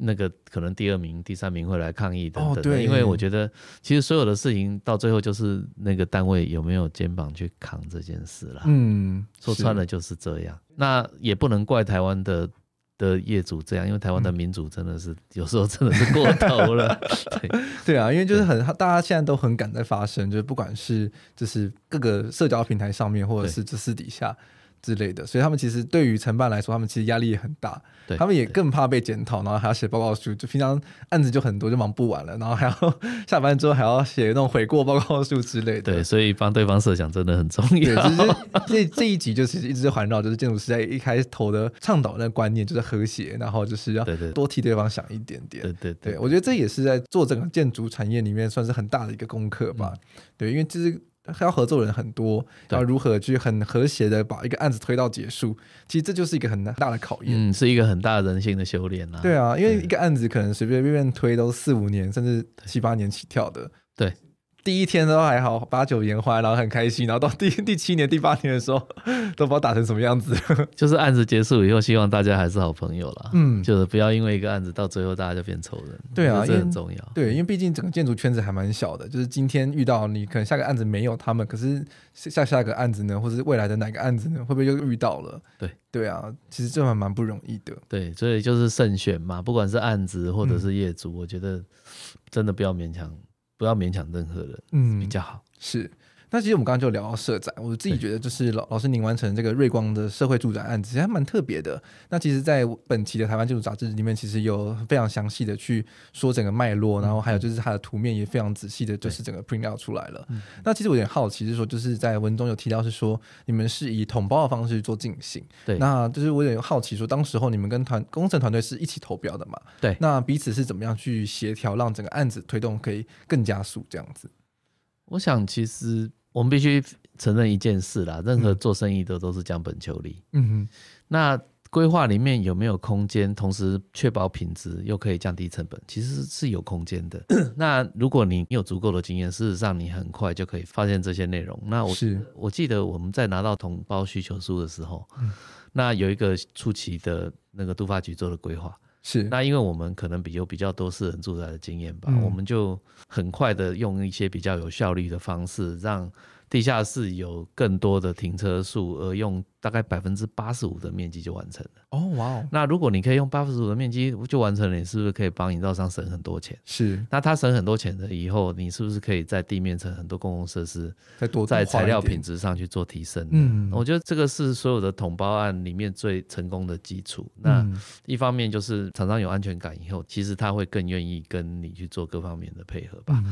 那个可能第二名、第三名会来抗议等等，因为我觉得其实所有的事情到最后就是那个单位有没有肩膀去扛这件事了。嗯，说穿了就是这样。那也不能怪台湾的的业主这样，因为台湾的民主真的是有时候真的是过头了。对，对啊，因为就是很大家现在都很敢在发声，就是不管是就是各个社交平台上面，或者是就私底下。之类的，所以他们其实对于承办来说，他们其实压力也很大，他们也更怕被检讨，然后还要写报告书，就平常案子就很多，就忙不完了，然后还要 下班之后还要写那种悔过报告书之类的。对，所以帮对方设想真的很重要。其实这这一集就是一直环绕，就是建筑师在一开头的倡导的观念，就是和谐，然后就是要多替对方想一点点。对对对，我觉得这也是在做整个建筑产业里面算是很大的一个功课吧。对，因为这是。他要合作人很多，要如何去很和谐的把一个案子推到结束，其实这就是一个很大的考验。嗯，是一个很大人性的修炼啊。对啊，因为一个案子可能随随便便推都四五年，甚至七八年起跳的。第一天都还好，八九言欢，然后很开心，然后到第 第七年、第八年的时候，都不知道打成什么样子。就是案子结束以后，希望大家还是好朋友了。嗯，就是不要因为一个案子到最后大家就变仇人。对啊，这很重要。对，因为毕竟整个建筑圈子还蛮小的，就是今天遇到你，可能下个案子没有他们，可是下下个案子呢，或者未来的哪个案子呢，会不会又遇到了？对，对啊，其实这还蛮不容易的。对，所以就是慎选嘛，不管是案子或者是业主，我觉得真的不要勉强。不要勉强任何人，比较好。是。那其实我们刚刚就聊到社宅，我自己觉得就是老老师您完成这个瑞光的社会住宅案子其实还蛮特别的。那其实，在本期的台湾建筑杂志里面，其实有非常详细的去说整个脉络，然后还有就是它的图面也非常仔细的，就是整个 print out 出来了。那其实我有点好奇，是说就是在文中有提到是说你们是以统包的方式去做进行，对，那就是我有点好奇，说当时候你们跟团工程团队是一起投标的嘛？对，那彼此是怎么样去协调，让整个案子推动可以更加速这样子？我想，其实我们必须承认一件事啦，任何做生意的都是讲本求利。嗯哼，那规划里面有没有空间，同时确保品质又可以降低成本，其实是有空间的。那如果你有足够的经验，事实上你很快就可以发现这些内容。那我，是我记得我们在拿到同胞需求书的时候，那有一个初期的那个杜发局做的规划。是，那因为我们可能比较比较多私人住宅的经验吧，我们就很快的用一些比较有效率的方式让。地下室有更多的停车数，而用大概百分之八十五的面积就完成了。哦，哇哦！那如果你可以用八十五的面积就完成了，你是不是可以帮营造商省很多钱？是。那他省很多钱的以后，你是不是可以在地面层很多公共设施在多在材料品质上去做提升？嗯，我觉得这个是所有的统包案里面最成功的基础。那一方面就是厂商有安全感以后，其实他会更愿意跟你去做各方面的配合吧。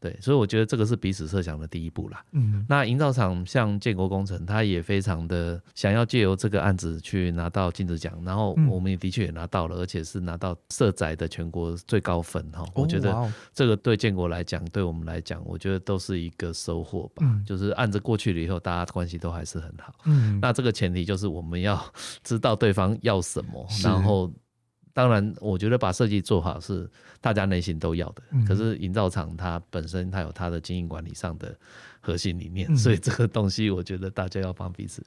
对，所以我觉得这个是彼此设想的第一步啦。嗯，那营造厂像建国工程，他也非常的想要借由这个案子去拿到金子奖，然后我们也的确也拿到了，而且是拿到设宰的全国最高分哈。哦！我觉得这个对建国来讲，对我们来讲，我觉得都是一个收获吧。嗯，就是案子过去了以后，大家关系都还是很好。嗯，那这个前提就是我们要 知道对方要什么，然后。当然，我觉得把设计做好是大家内心都要的。可是，营造厂它本身它有它的经营管理上的。核心理念，所以这个东西我觉得大家要帮彼此，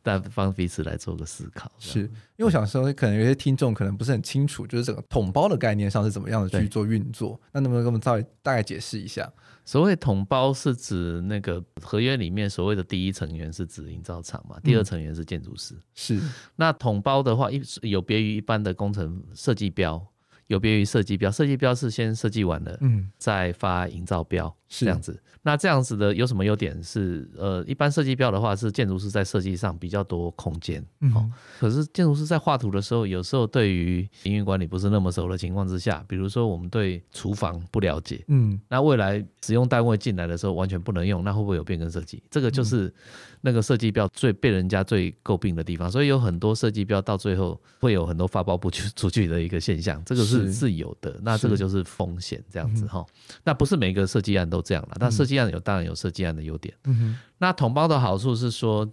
但 帮彼此来做个思考。是因为我想说，可能有些听众可能不是很清楚，就是整个统包的概念上是怎么样的去做运作。那能不能给我们造大概解释一下？所谓统包是指那个合约里面所谓的第一成员是指营造厂嘛，第二成员是建筑师。是那统包的话，一有别于一般的工程设计标。有别于设计标，设计标是先设计完了，嗯，再发营造标是这样子。那这样子的有什么优点？是呃，一般设计标的话是建筑师在设计上比较多空间，嗯，可是建筑师在画图的时候，有时候对于营运管理不是那么熟的情况之下，比如说我们对厨房不了解，嗯，那未来使用单位进来的时候完全不能用，那会不会有变更设计？这个就是。那个设计标最被人家最诟病的地方，所以有很多设计标到最后会有很多发包不出出去的一个现象，这个是是有的。那这个就是风险这样子哈。那不是每个设计案都这样了，那设计案有当然有设计案的优点。那同包的好处是说，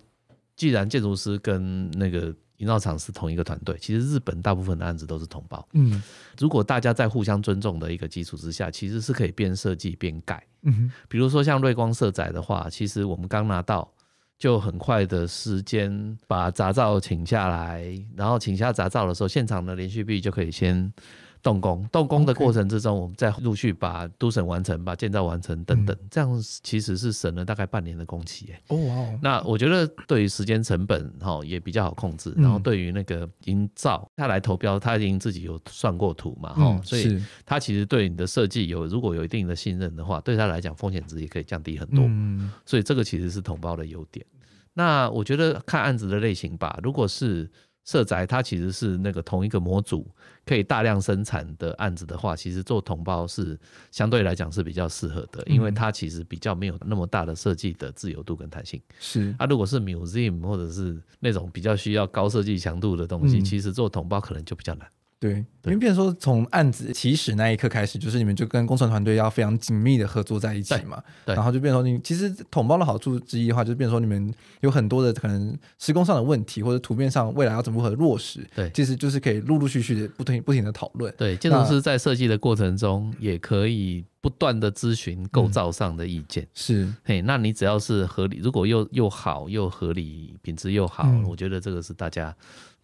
既然建筑师跟那个营造厂是同一个团队，其实日本大部分的案子都是同包。嗯，如果大家在互相尊重的一个基础之下，其实是可以边设计边改。嗯哼，比如说像瑞光社宅的话，其实我们刚拿到。就很快的时间把杂照请下来，然后请下杂照的时候，现场的连续币就可以先动工。动工的过程之中，我们再陆续把都审完成，把建造完成等等，这样其实是省了大概半年的工期。哦，那我觉得对于时间成本哈也比较好控制，然后对于那个营造他来投标，他已经自己有算过图嘛哈，所以他其实对你的设计有如果有一定的信任的话，对他来讲风险值也可以降低很多。嗯，所以这个其实是同包的优点。那我觉得看案子的类型吧。如果是社宅，它其实是那个同一个模组可以大量生产的案子的话，其实做同胞是相对来讲是比较适合的，因为它其实比较没有那么大的设计的自由度跟弹性。是啊，如果是 museum 或者是那种比较需要高设计强度的东西，其实做同胞可能就比较难。对，因为变说从案子起始那一刻开始，就是你们就跟工程团队要非常紧密的合作在一起嘛。对。然后就变说，你其实统包的好处之一的话，就是变说你们有很多的可能施工上的问题，或者图片上未来要怎么如何落实。对。其实就是可以陆陆续续的不停不停的讨论。对，建筑师在设计的过程中也可以不断的咨询构造上的意见。是。嘿，那你只要是合理，如果又又好又合理，品质又好，我觉得这个是大家。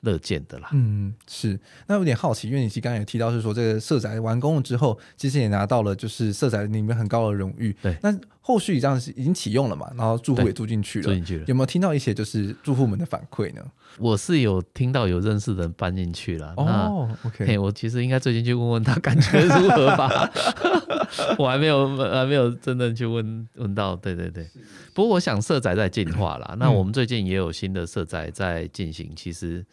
乐见的啦，嗯，是，那有点好奇，因为你其刚刚也提到是说这个社宅完工了之后，其实也拿到了就是社宅里面很高的荣誉，对。那后续这样已经启用了嘛？然后住户也住进去了，住进去了，有没有听到一些就是住户们的反馈呢？我是有听到有认识人搬进去了，哦 OK，我其实应该最近去问问他感觉如何吧。我还没有，还没有真正去问问到，对对对。不过我想色彩在进化啦，那我们最近也有新的色彩在进行。其实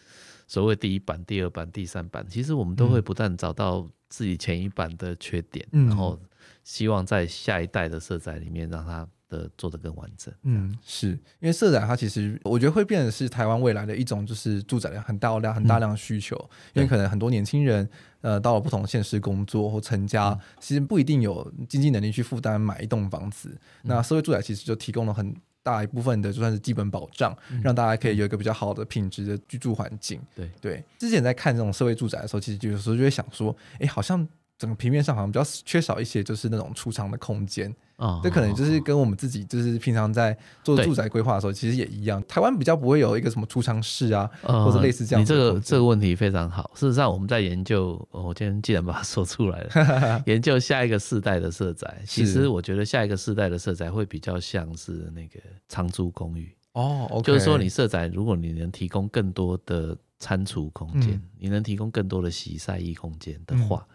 所谓第一版、第二版、第三版，其实我们都会不断找到自己前一版的缺点，然后希望在下一代的色彩里面让它。的做的更完整，嗯，是因为社宅它其实我觉得会变得是台湾未来的一种，就是住宅量很大量很大量需求，因为可能很多年轻人呃到了不同县市工作或成家，其实不一定有经济能力去负担买一栋房子，那社会住宅其实就提供了很大一部分的就算是基本保障，让大家可以有一个比较好的品质的居住环境。对对，之前在看这种社会住宅的时候，其实有时候就会想说，哎，好像。整个平面上好像比较缺少一些，就是那种储藏的空间啊。这可能就是跟我们自己就是平常在做住宅规划的时候，其实也一样。台湾比较不会有一个什么储藏室啊，或者类似这样。你这个这个问题非常好。事实上，我们在研究，我今天既然把它说出来了，研究下一个世代的社宅。其实我觉得下一个世代的社宅会比较像是那个长租公寓哦。就是说，你社宅如果你能提供更多的餐厨空间，你能提供更多的洗晒衣空间的话。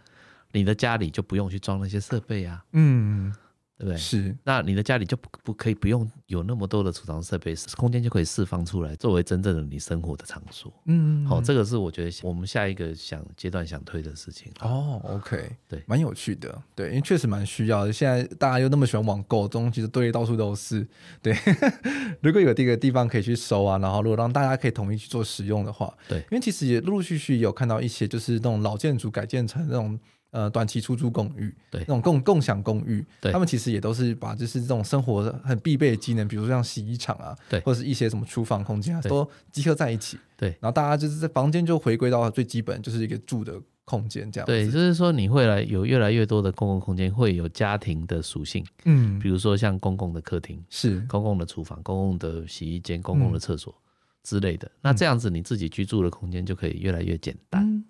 你的家里就不用去装那些设备啊，嗯，对不对？是，那你的家里就不不可以不用有那么多的储藏设备，空间就可以释放出来，作为真正的你生活的场所。嗯，好，这个是我觉得我们下一个想阶段想推的事情。哦，OK，对，蛮有趣的，对，因为确实蛮需要。现在大家又那么喜欢网购，东西其堆的到处都是。对，如果有这个地方可以去收啊，然后如果让大家可以统一去做使用的话，对，因为其实也陆陆续续有看到一些就是那种老建筑改建成那种。呃，短期出租公寓，对那种共共享公寓，对，他们其实也都是把就是这种生活很必备的技能，比如像洗衣厂啊，对，或者是一些什么厨房空间啊，都集合在一起，对，然后大家就是在房间就回归到最基本就是一个住的空间这样，对，就是说你会来有越来越多的公共空间会有家庭的属性，嗯，比如说像公共的客厅是公共的厨房、公共的洗衣间、公共的厕所之类的，那这样子你自己居住的空间就可以越来越简单。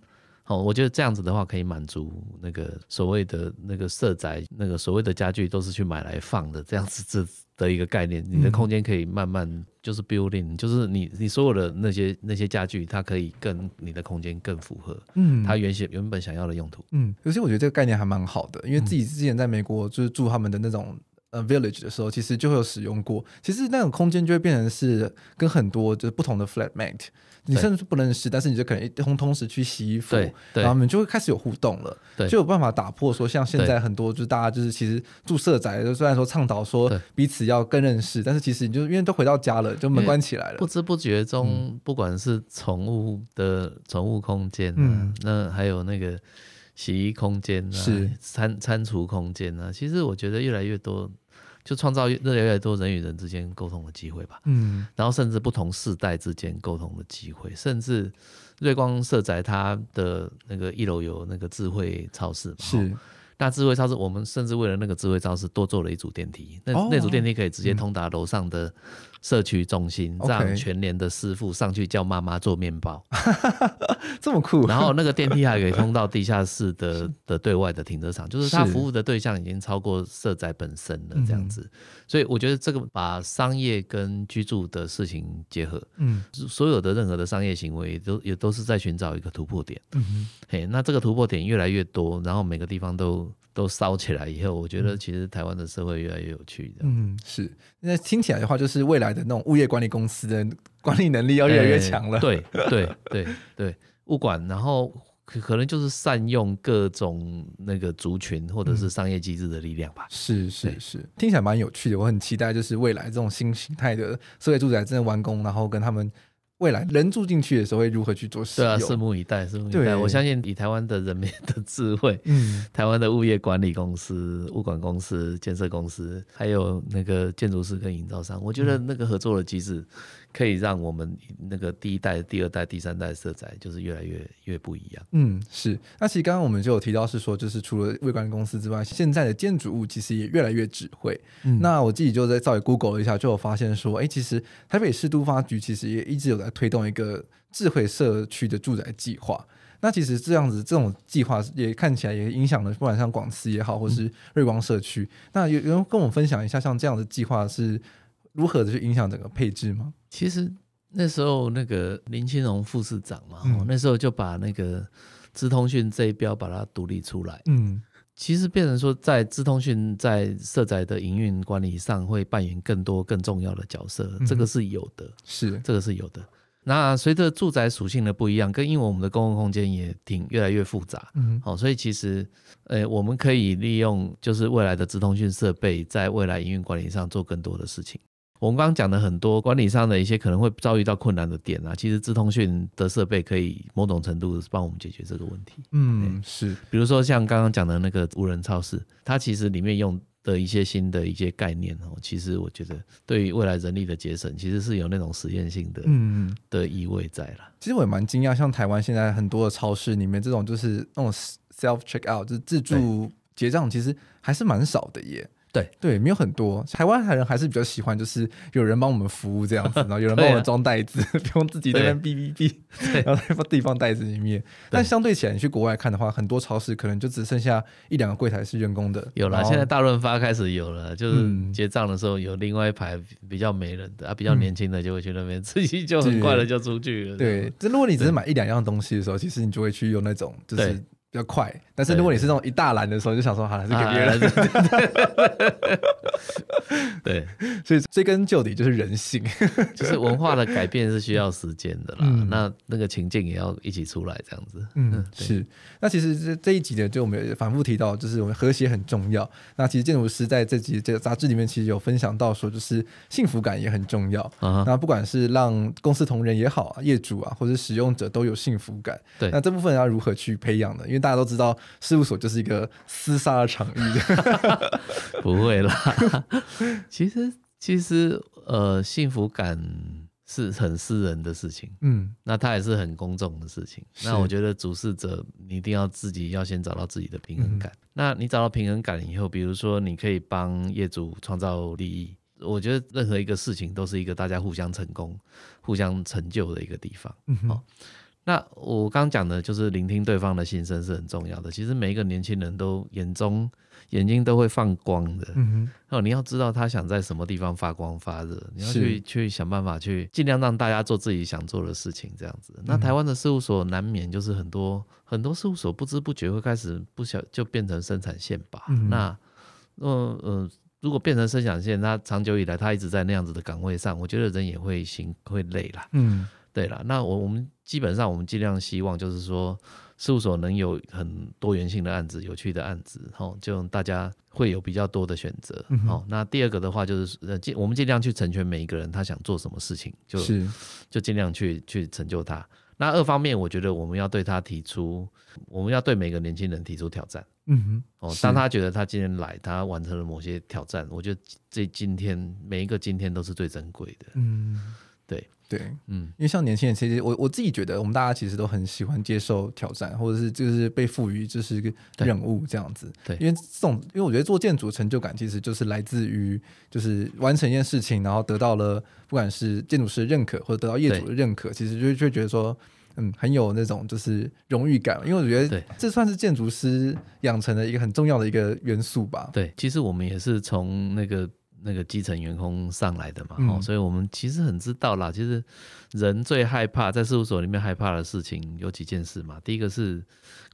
哦，我觉得这样子的话可以满足那个所谓的那个色宅，那个所谓的家具都是去买来放的这样子这的一个概念。你的空间可以慢慢就是 building，就是你你所有的那些那些家具，它可以跟你的空间更符合，嗯，它原先原本想要的用途，嗯，而且我觉得这个概念还蛮好的，因为自己之前在美国就是住他们的那种。呃，village 的时候，其实就会有使用过。其实那种空间就会变成是跟很多就是不同的 flatmate，你甚至是不认识，但是你就可能一通通时去洗衣服，然后你们就会开始有互动了，就有办法打破说像现在很多就是大家就是其实住社宅，就虽然说倡导说彼此要更认识，但是其实你就因为都回到家了，就门关起来了，不知不觉中，不管是宠物的宠物空间，嗯，那还有那个洗衣空间啊，餐餐厨空间啊，其实我觉得越来越多。就创造越来越多人与人之间沟通的机会吧，嗯，然后甚至不同世代之间沟通的机会，甚至瑞光色宅它的那个一楼有那个智慧超市嘛，是，那智慧超市我们甚至为了那个智慧超市多做了一组电梯，那那组电梯可以直接通达楼上的。社区中心让全联的师傅上去叫妈妈做面包，这么酷。然后那个电梯还可以通到地下室的 的对外的停车场，就是他服务的对象已经超过社宅本身了，这样子。所以我觉得这个把商业跟居住的事情结合，嗯，所有的任何的商业行为都也都是在寻找一个突破点。嗯嘿，那这个突破点越来越多，然后每个地方都。都烧起来以后，我觉得其实台湾的社会越来越有趣的。嗯，是。那听起来的话，就是未来的那种物业管理公司的 管理能力要越来越强了。对对对对，物管，然后可能就是善用各种那个族群或者是商业机制的力量吧。是是是，听起来蛮有趣的。我很期待，就是未来这种新形态的社会住宅真的完工，然后跟他们。未来人住进去的时候会如何去做？对啊，拭目以待，拭目以待。我相信以台湾的人民的智慧，嗯，台湾的物业管理公司、物管公司、建设公司，还有那个建筑师跟营造商，我觉得那个合作的机制，可以让我们那个第一代、第二代、第三代色彩就是越来越越不一样。嗯，是。那其实刚刚我们就有提到是说，就是除了微观公司之外，现在的建筑物其实也越来越智慧。那我自己就在稍微 Google 了一下，就有发现说，哎，其实台北市都发局其实也一直有在。推动一个智慧社区的住宅计划，那其实这样子这种计划也看起来也影响了，不管像广慈也好，或是瑞光社区，那有有人跟我们分享一下，像这样的计划是如何的去影响整个配置吗？其实那时候那个林清荣副市长嘛，那时候就把那个资通讯这一标把它独立出来，嗯，其实变成说在资通讯在社宅的营运管理上会扮演更多更重要的角色，这个是有的，是这个是有的。那随着住宅属性的不一样，跟因为我们的公共空间也挺越来越复杂，嗯，好，所以其实，呃，我们可以利用就是未来的直通讯设备，在未来营运管理上做更多的事情。我们刚刚讲的很多管理上的一些可能会遭遇到困难的点啊，其实资通讯的设备可以某种程度帮我们解决这个问题。嗯，是，比如说像刚刚讲的那个无人超市，它其实里面用。的一些新的一些概念哦，其实我觉得对于未来人力的节省，其实是有那种实验性的嗯的意味在了。其实我也蛮惊讶，像台湾现在很多的超市里面，这种就是那种 self check out，就是自助结账，其实还是蛮少的耶。对对，没有很多，台湾人还是比较喜欢，就是有人帮我们服务这样子，然后有人帮我们装袋子，不用自己那边哔哔哔，然后放地方袋子里面。但相对起来，你去国外看的话，很多超市可能就只剩下一两个柜台是员工的。有了，现在大润发开始有了，就是结账的时候有另外一排比较没人的，啊，比较年轻的就会去那边自己就很快的就出去了。对，这如果你只是买一两样东西的时候，其实你就会去用那种就是。比较快，但是如果你是那种一大篮的时候，就想说，好，还是给别人。对，所以追根究底就是人性，就是文化的改变是需要时间的啦。那那个情境也要一起出来，这样子。嗯，是。那其实这这一集呢，就我们反复提到，就是我们和谐很重要。那其实建筑师在这集这个杂志里面，其实有分享到说，就是幸福感也很重要。啊，那不管是让公司同仁也好，啊，业主啊，或者使用者都有幸福感。对。那这部分要如何去培养呢？因为大家都知道，事务所就是一个厮杀的场域，不会啦。其实，其实，呃，幸福感是很私人的事情，嗯，那它也是很公众的事情。那我觉得，主事者一定要自己要先找到自己的平衡感。那你找到平衡感以后，比如说，你可以帮业主创造利益。我觉得，任何一个事情都是一个大家互相成功、互相成就的一个地方。好。那我刚讲的就是聆听对方的心声是很重要的。其实每一个年轻人都眼中眼睛都会放光的，嗯哼。哦，你要知道他想在什么地方发光发热，你要去去想办法去尽量让大家做自己想做的事情，这样子。那台湾的事务所难免就是很多很多事务所不知不觉会开始不小就变成生产线吧。那嗯嗯，如果变成生产线，他长久以来他一直在那样子的岗位上，我觉得人也会行会累了，嗯。对了，那我我们基本上我们尽量希望就是说，事务所能有很多元性的案子、有趣的案子，哈，就大家会有比较多的选择，哦。那第二个的话就是，呃，尽我们尽量去成全每一个人他想做什么事情，就是就尽量去去成就他。那二方面，我觉得我们要对他提出，我们要对每个年轻人提出挑战，嗯哼，哦，当他觉得他今天来，他完成了某些挑战，我觉得这今天每一个今天都是最珍贵的，嗯，对。对，嗯，因为像年轻人，其实我我自己觉得，我们大家其实都很喜欢接受挑战，或者是就是被赋予就是任务这样子。对，因为这种，因为我觉得做建筑成就感其实就是来自于就是完成一件事情，然后得到了不管是建筑师的认可或者得到业主的认可，其实就就觉得说，嗯，很有那种就是荣誉感。因为我觉得这算是建筑师养成的一个很重要的一个元素吧。对，其实我们也是从那个。那个基层员工上来的嘛，所以，我们其实很知道啦。其实，人最害怕在事务所里面害怕的事情有几件事嘛。第一个是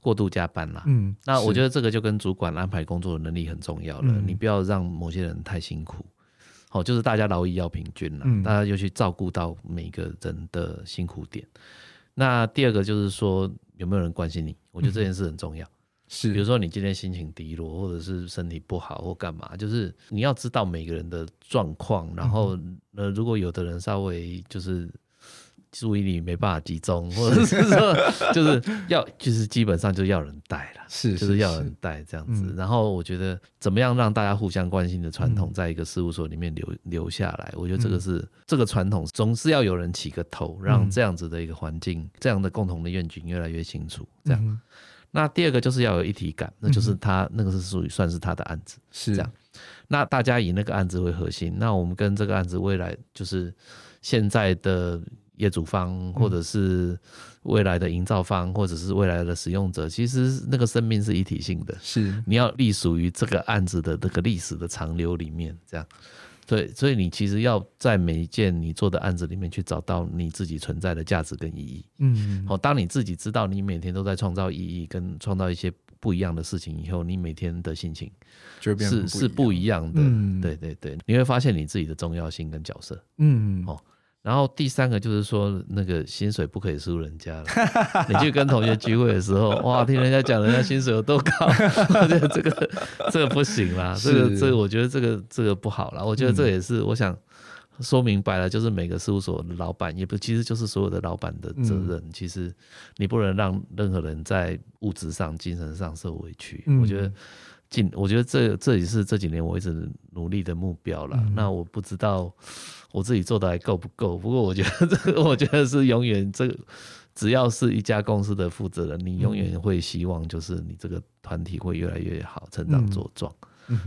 过度加班啦。嗯，那我觉得这个就跟主管安排工作的能力很重要了。你不要让某些人太辛苦，好，就是大家劳逸要平均啦，大家就去照顾到每个人的辛苦点。那第二个就是说，有没有人关心你？我觉得这件事很重要。是，比如说你今天心情低落，或者是身体不好，或干嘛，就是你要知道每个人的状况。然后，呃，如果有的人稍微就是注意力没办法集中，或者是说 就是要，就是基本上就要人带了，是，就是要人带这样子。然后，我觉得怎么样让大家互相关心的传统，在一个事务所里面留留下来，我觉得这个是这个传统总是要有人起个头，让这样子的一个环境，这样的共同的愿景越来越清楚，这样。那第二个就是要有一体感，那就是他那个是属于算是他的案子是这样。那大家以那个案子为核心，那我们跟这个案子未来就是现在的业主方，或者是未来的营造方，或者是未来的使用者，其实那个生命是一体性的，是你要隶属于这个案子的这个历史的长流里面这样。对，所以你其实要在每一件你做的案子里面去找到你自己存在的价值跟意义。嗯，好，当你自己知道你每天都在创造意义跟创造一些不一样的事情以后，你每天的心情是是不一样的。嗯，对对对，你会发现你自己的重要性跟角色。嗯，好。然后第三个就是说，那个薪水不可以输人家了。你去跟同学聚会的时候，哇，听人家讲人家薪水有多高，这、这个、这个不行啦。这个、这个，我觉得这个、这个不好啦。我觉得这也是我想说明白了，就是每个事务所老板，也不其实就是所有的老板的责任。其实你不能让任何人在物质上、精神上受委屈。我觉得，尽我觉得这这也是这几年我一直努力的目标了。那我不知道。我自己做的还够不够？不过我觉得这个，我觉得是永远，这个只要是一家公司的负责人，你永远会希望就是你这个团体会越来越好，成长茁壮。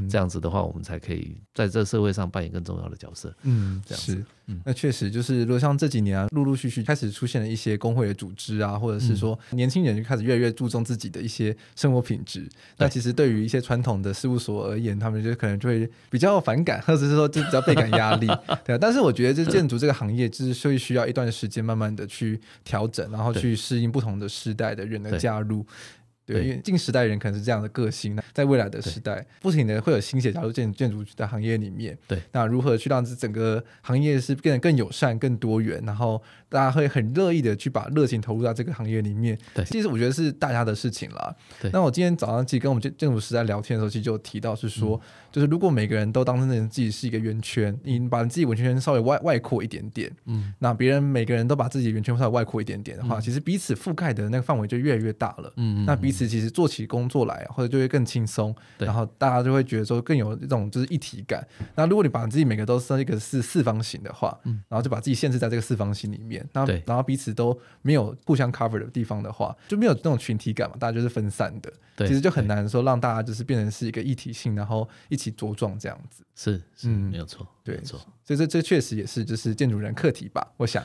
这样子的话，我们才可以在这社会上扮演更重要的角色。嗯，这样是，那确实就是，如果像这几年啊，陆陆续续开始出现了一些工会的组织啊，或者是说年轻人就开始越来越注重自己的一些生活品质，那其实对于一些传统的事务所而言，他们就可能就会比较反感，或者是说就比较倍感压力，对。啊，但是我觉得，就是建筑这个行业，就是所以需要一段时间慢慢的去调整，然后去适应不同的时代的人的加入。对，近时代人可能是这样的个性。那在未来的时代，不停的会有新血加入建建筑的行业里面。对，那如何去让这整个行业是变得更友善、更多元，然后？大家会很乐意的去把热情投入到这个行业里面。对，其实我觉得是大家的事情啦。对。那我今天早上其实跟我们这政府时在聊天的时候，其实就提到是说，就是如果每个人都当成自己是一个圆圈，你把你自己圆圈稍微外外扩一点点，嗯，那别人每个人都把自己圆圈稍微外扩一点点的话，其实彼此覆盖的那个范围就越来越大了。嗯嗯。那彼此其实做起工作来或者就会更轻松，对。然后大家就会觉得说更有这种就是一体感。那如果你把自己每个都设一个是四方形的话，嗯，然后就把自己限制在这个四方形里面。然后，然后彼此都没有互相 cover 的地方的话，就没有那种群体感嘛，大家就是分散的，其实就很难说让大家就是变成是一个一体性，然后一起茁壮这样子。是，嗯，没有错，对错。所以这这确实也是就是建筑人课题吧。我想，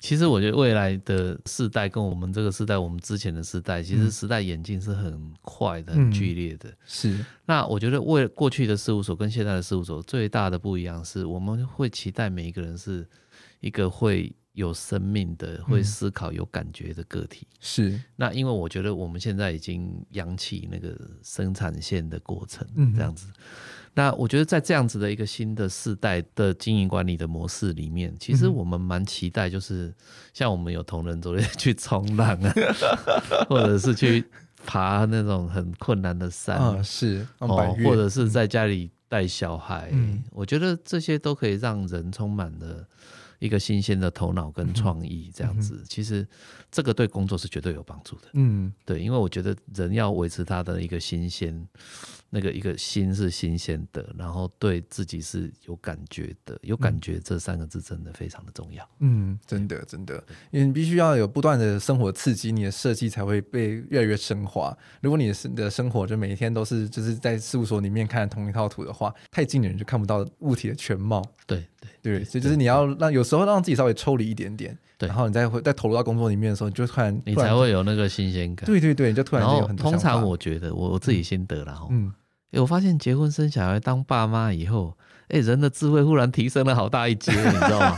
其实我觉得未来的世代跟我们这个世代，我们之前的世代，其实时代演进是很快的、很剧烈的。是。那我觉得为过去的事务所跟现在的事务所最大的不一样，是我们会期待每一个人是。一个会有生命的、会思考、有感觉的个体是。那因为我觉得我们现在已经扬起那个生产线的过程，嗯，这样子。那我觉得在这样子的一个新的世代的经营管理的模式里面，其实我们蛮期待，就是像我们有同仁昨天 去冲浪啊，或者是去爬那种很困难的山啊，是哦，或者是在家里带小孩，我觉得这些都可以让人充满了。一个新鲜的头脑跟创意，这样子，其实。这个对工作是绝对有帮助的。嗯，对，因为我觉得人要维持他的一个新鲜，那个一个心是新鲜的，然后对自己是有感觉的，有感觉这三个字真的非常的重要。嗯，真的真的，因为你必须要有不断的生活刺激，你的设计才会被越来越升华。如果你生的生活就每一天都是就是在事务所里面看同一套图的话，太近的人就看不到物体的全貌。对对对，所以就是你要让有时候让自己稍微抽离一点点，对，然后你再再投入到工作里面的时候。就突然你才会有那个新鲜感，对对对，你就突然。然后通常我觉得我我自己心得了哈，嗯，我发现结婚生小孩当爸妈以后，哎，人的智慧忽然提升了好大一截，你知道吗？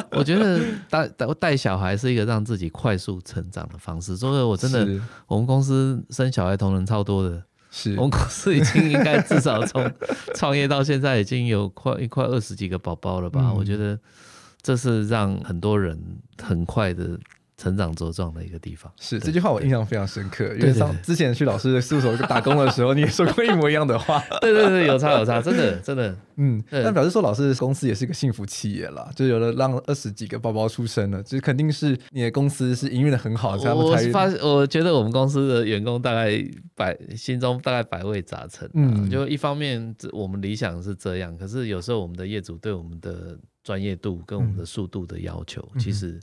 我觉得带带带小孩是一个让自己快速成长的方式。所以我真的，我们公司生小孩同仁超多的，是我们公司已经应该至少从创业到现在已经有快快二十几个宝宝了吧？我觉得这是让很多人很快的。成长茁壮的一个地方是这句话，我印象非常深刻。因为上之前去老师的宿舍打工的时候，你也说过一模一样的话。对对对，有差有差，真的 真的。嗯，那表示说老师公司也是个幸福企业啦，就有了让二十几个宝宝出生了，就是肯定是你的公司是营运的很好。我我发，我觉得我们公司的员工大概百心中大概百味杂陈。嗯，就一方面，我们理想是这样，可是有时候我们的业主对我们的专业度跟我们的速度的要求，其实。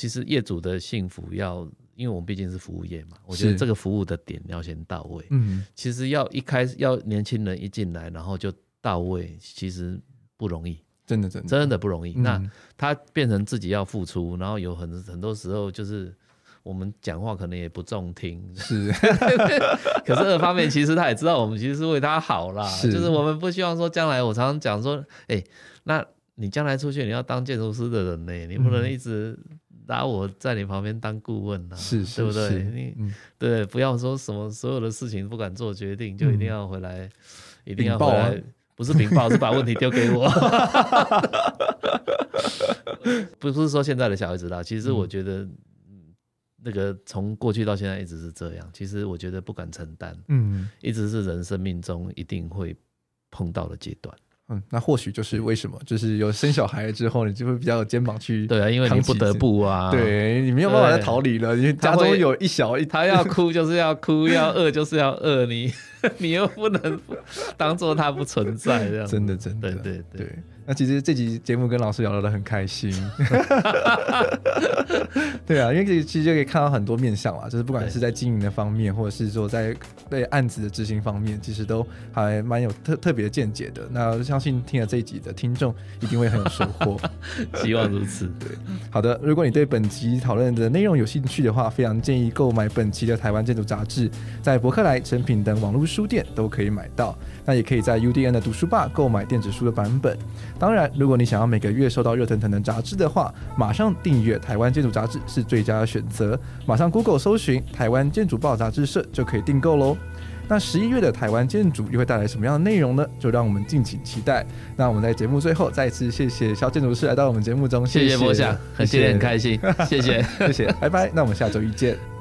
其实业主的幸福要，因为我们毕竟是服务业嘛，我觉得这个服务的点要先到位。嗯，其实要一开要年轻人一进来，然后就到位，其实不容易，真的真真的不容易。那他变成自己要付出，然后有很很多时候就是我们讲话可能也不中听，是。可是方面其实他也知道我们其实是为他好啦，就是我们不希望说将来我常常讲说，哎，那你将来出去你要当建筑师的人呢，你不能一直。拿我在你旁边当顾问呐，是，对不对？你对，不要说什么所有的事情不敢做决定，就一定要回来，一定要回来，不是禀报，是把问题丢给我。不是说现在的小孩子啦，其实我觉得那个从过去到现在一直是这样。其实我觉得不敢承担，嗯，一直是人生命中一定会碰到的阶段。嗯，那或许就是为什么，就是有生小孩之后，你就会比较有肩膀去对啊，因为你不得不啊，对你没有办法再逃离了。因为家中有一小一，他要哭就是要哭，要饿就是要饿，你 你又不能 当做他不存在这样，真的真的，对对对。那其实这集节目跟老师聊聊的很开心，对啊，因为其实就可以看到很多面相啦，就是不管是在经营的方面，或者是说在对案子的执行方面，其实都还蛮有特特别见解的。那相信听了这一集的听众一定会很有收获，希望如此。对，好的，如果你对本集讨论的内容有兴趣的话，非常建议购买本期的《台湾建筑杂志》，在博客来、成品等网络书店都可以买到。那也可以在 UDN 的读书吧购买电子书的版本。当然，如果你想要每个月收到热腾腾的杂志的话，马上订阅《台湾建筑杂志》是最佳的选择。马上 Google 搜寻“台湾建筑报杂志社”就可以订购喽。那十一月的《台湾建筑》又会带来什么样的内容呢？就让我们敬请期待。那我们在节目最后再次谢谢肖建筑师来到我们节目中，谢谢波相，很谢谢很开心，谢谢 谢谢，拜拜，那我们下周再见。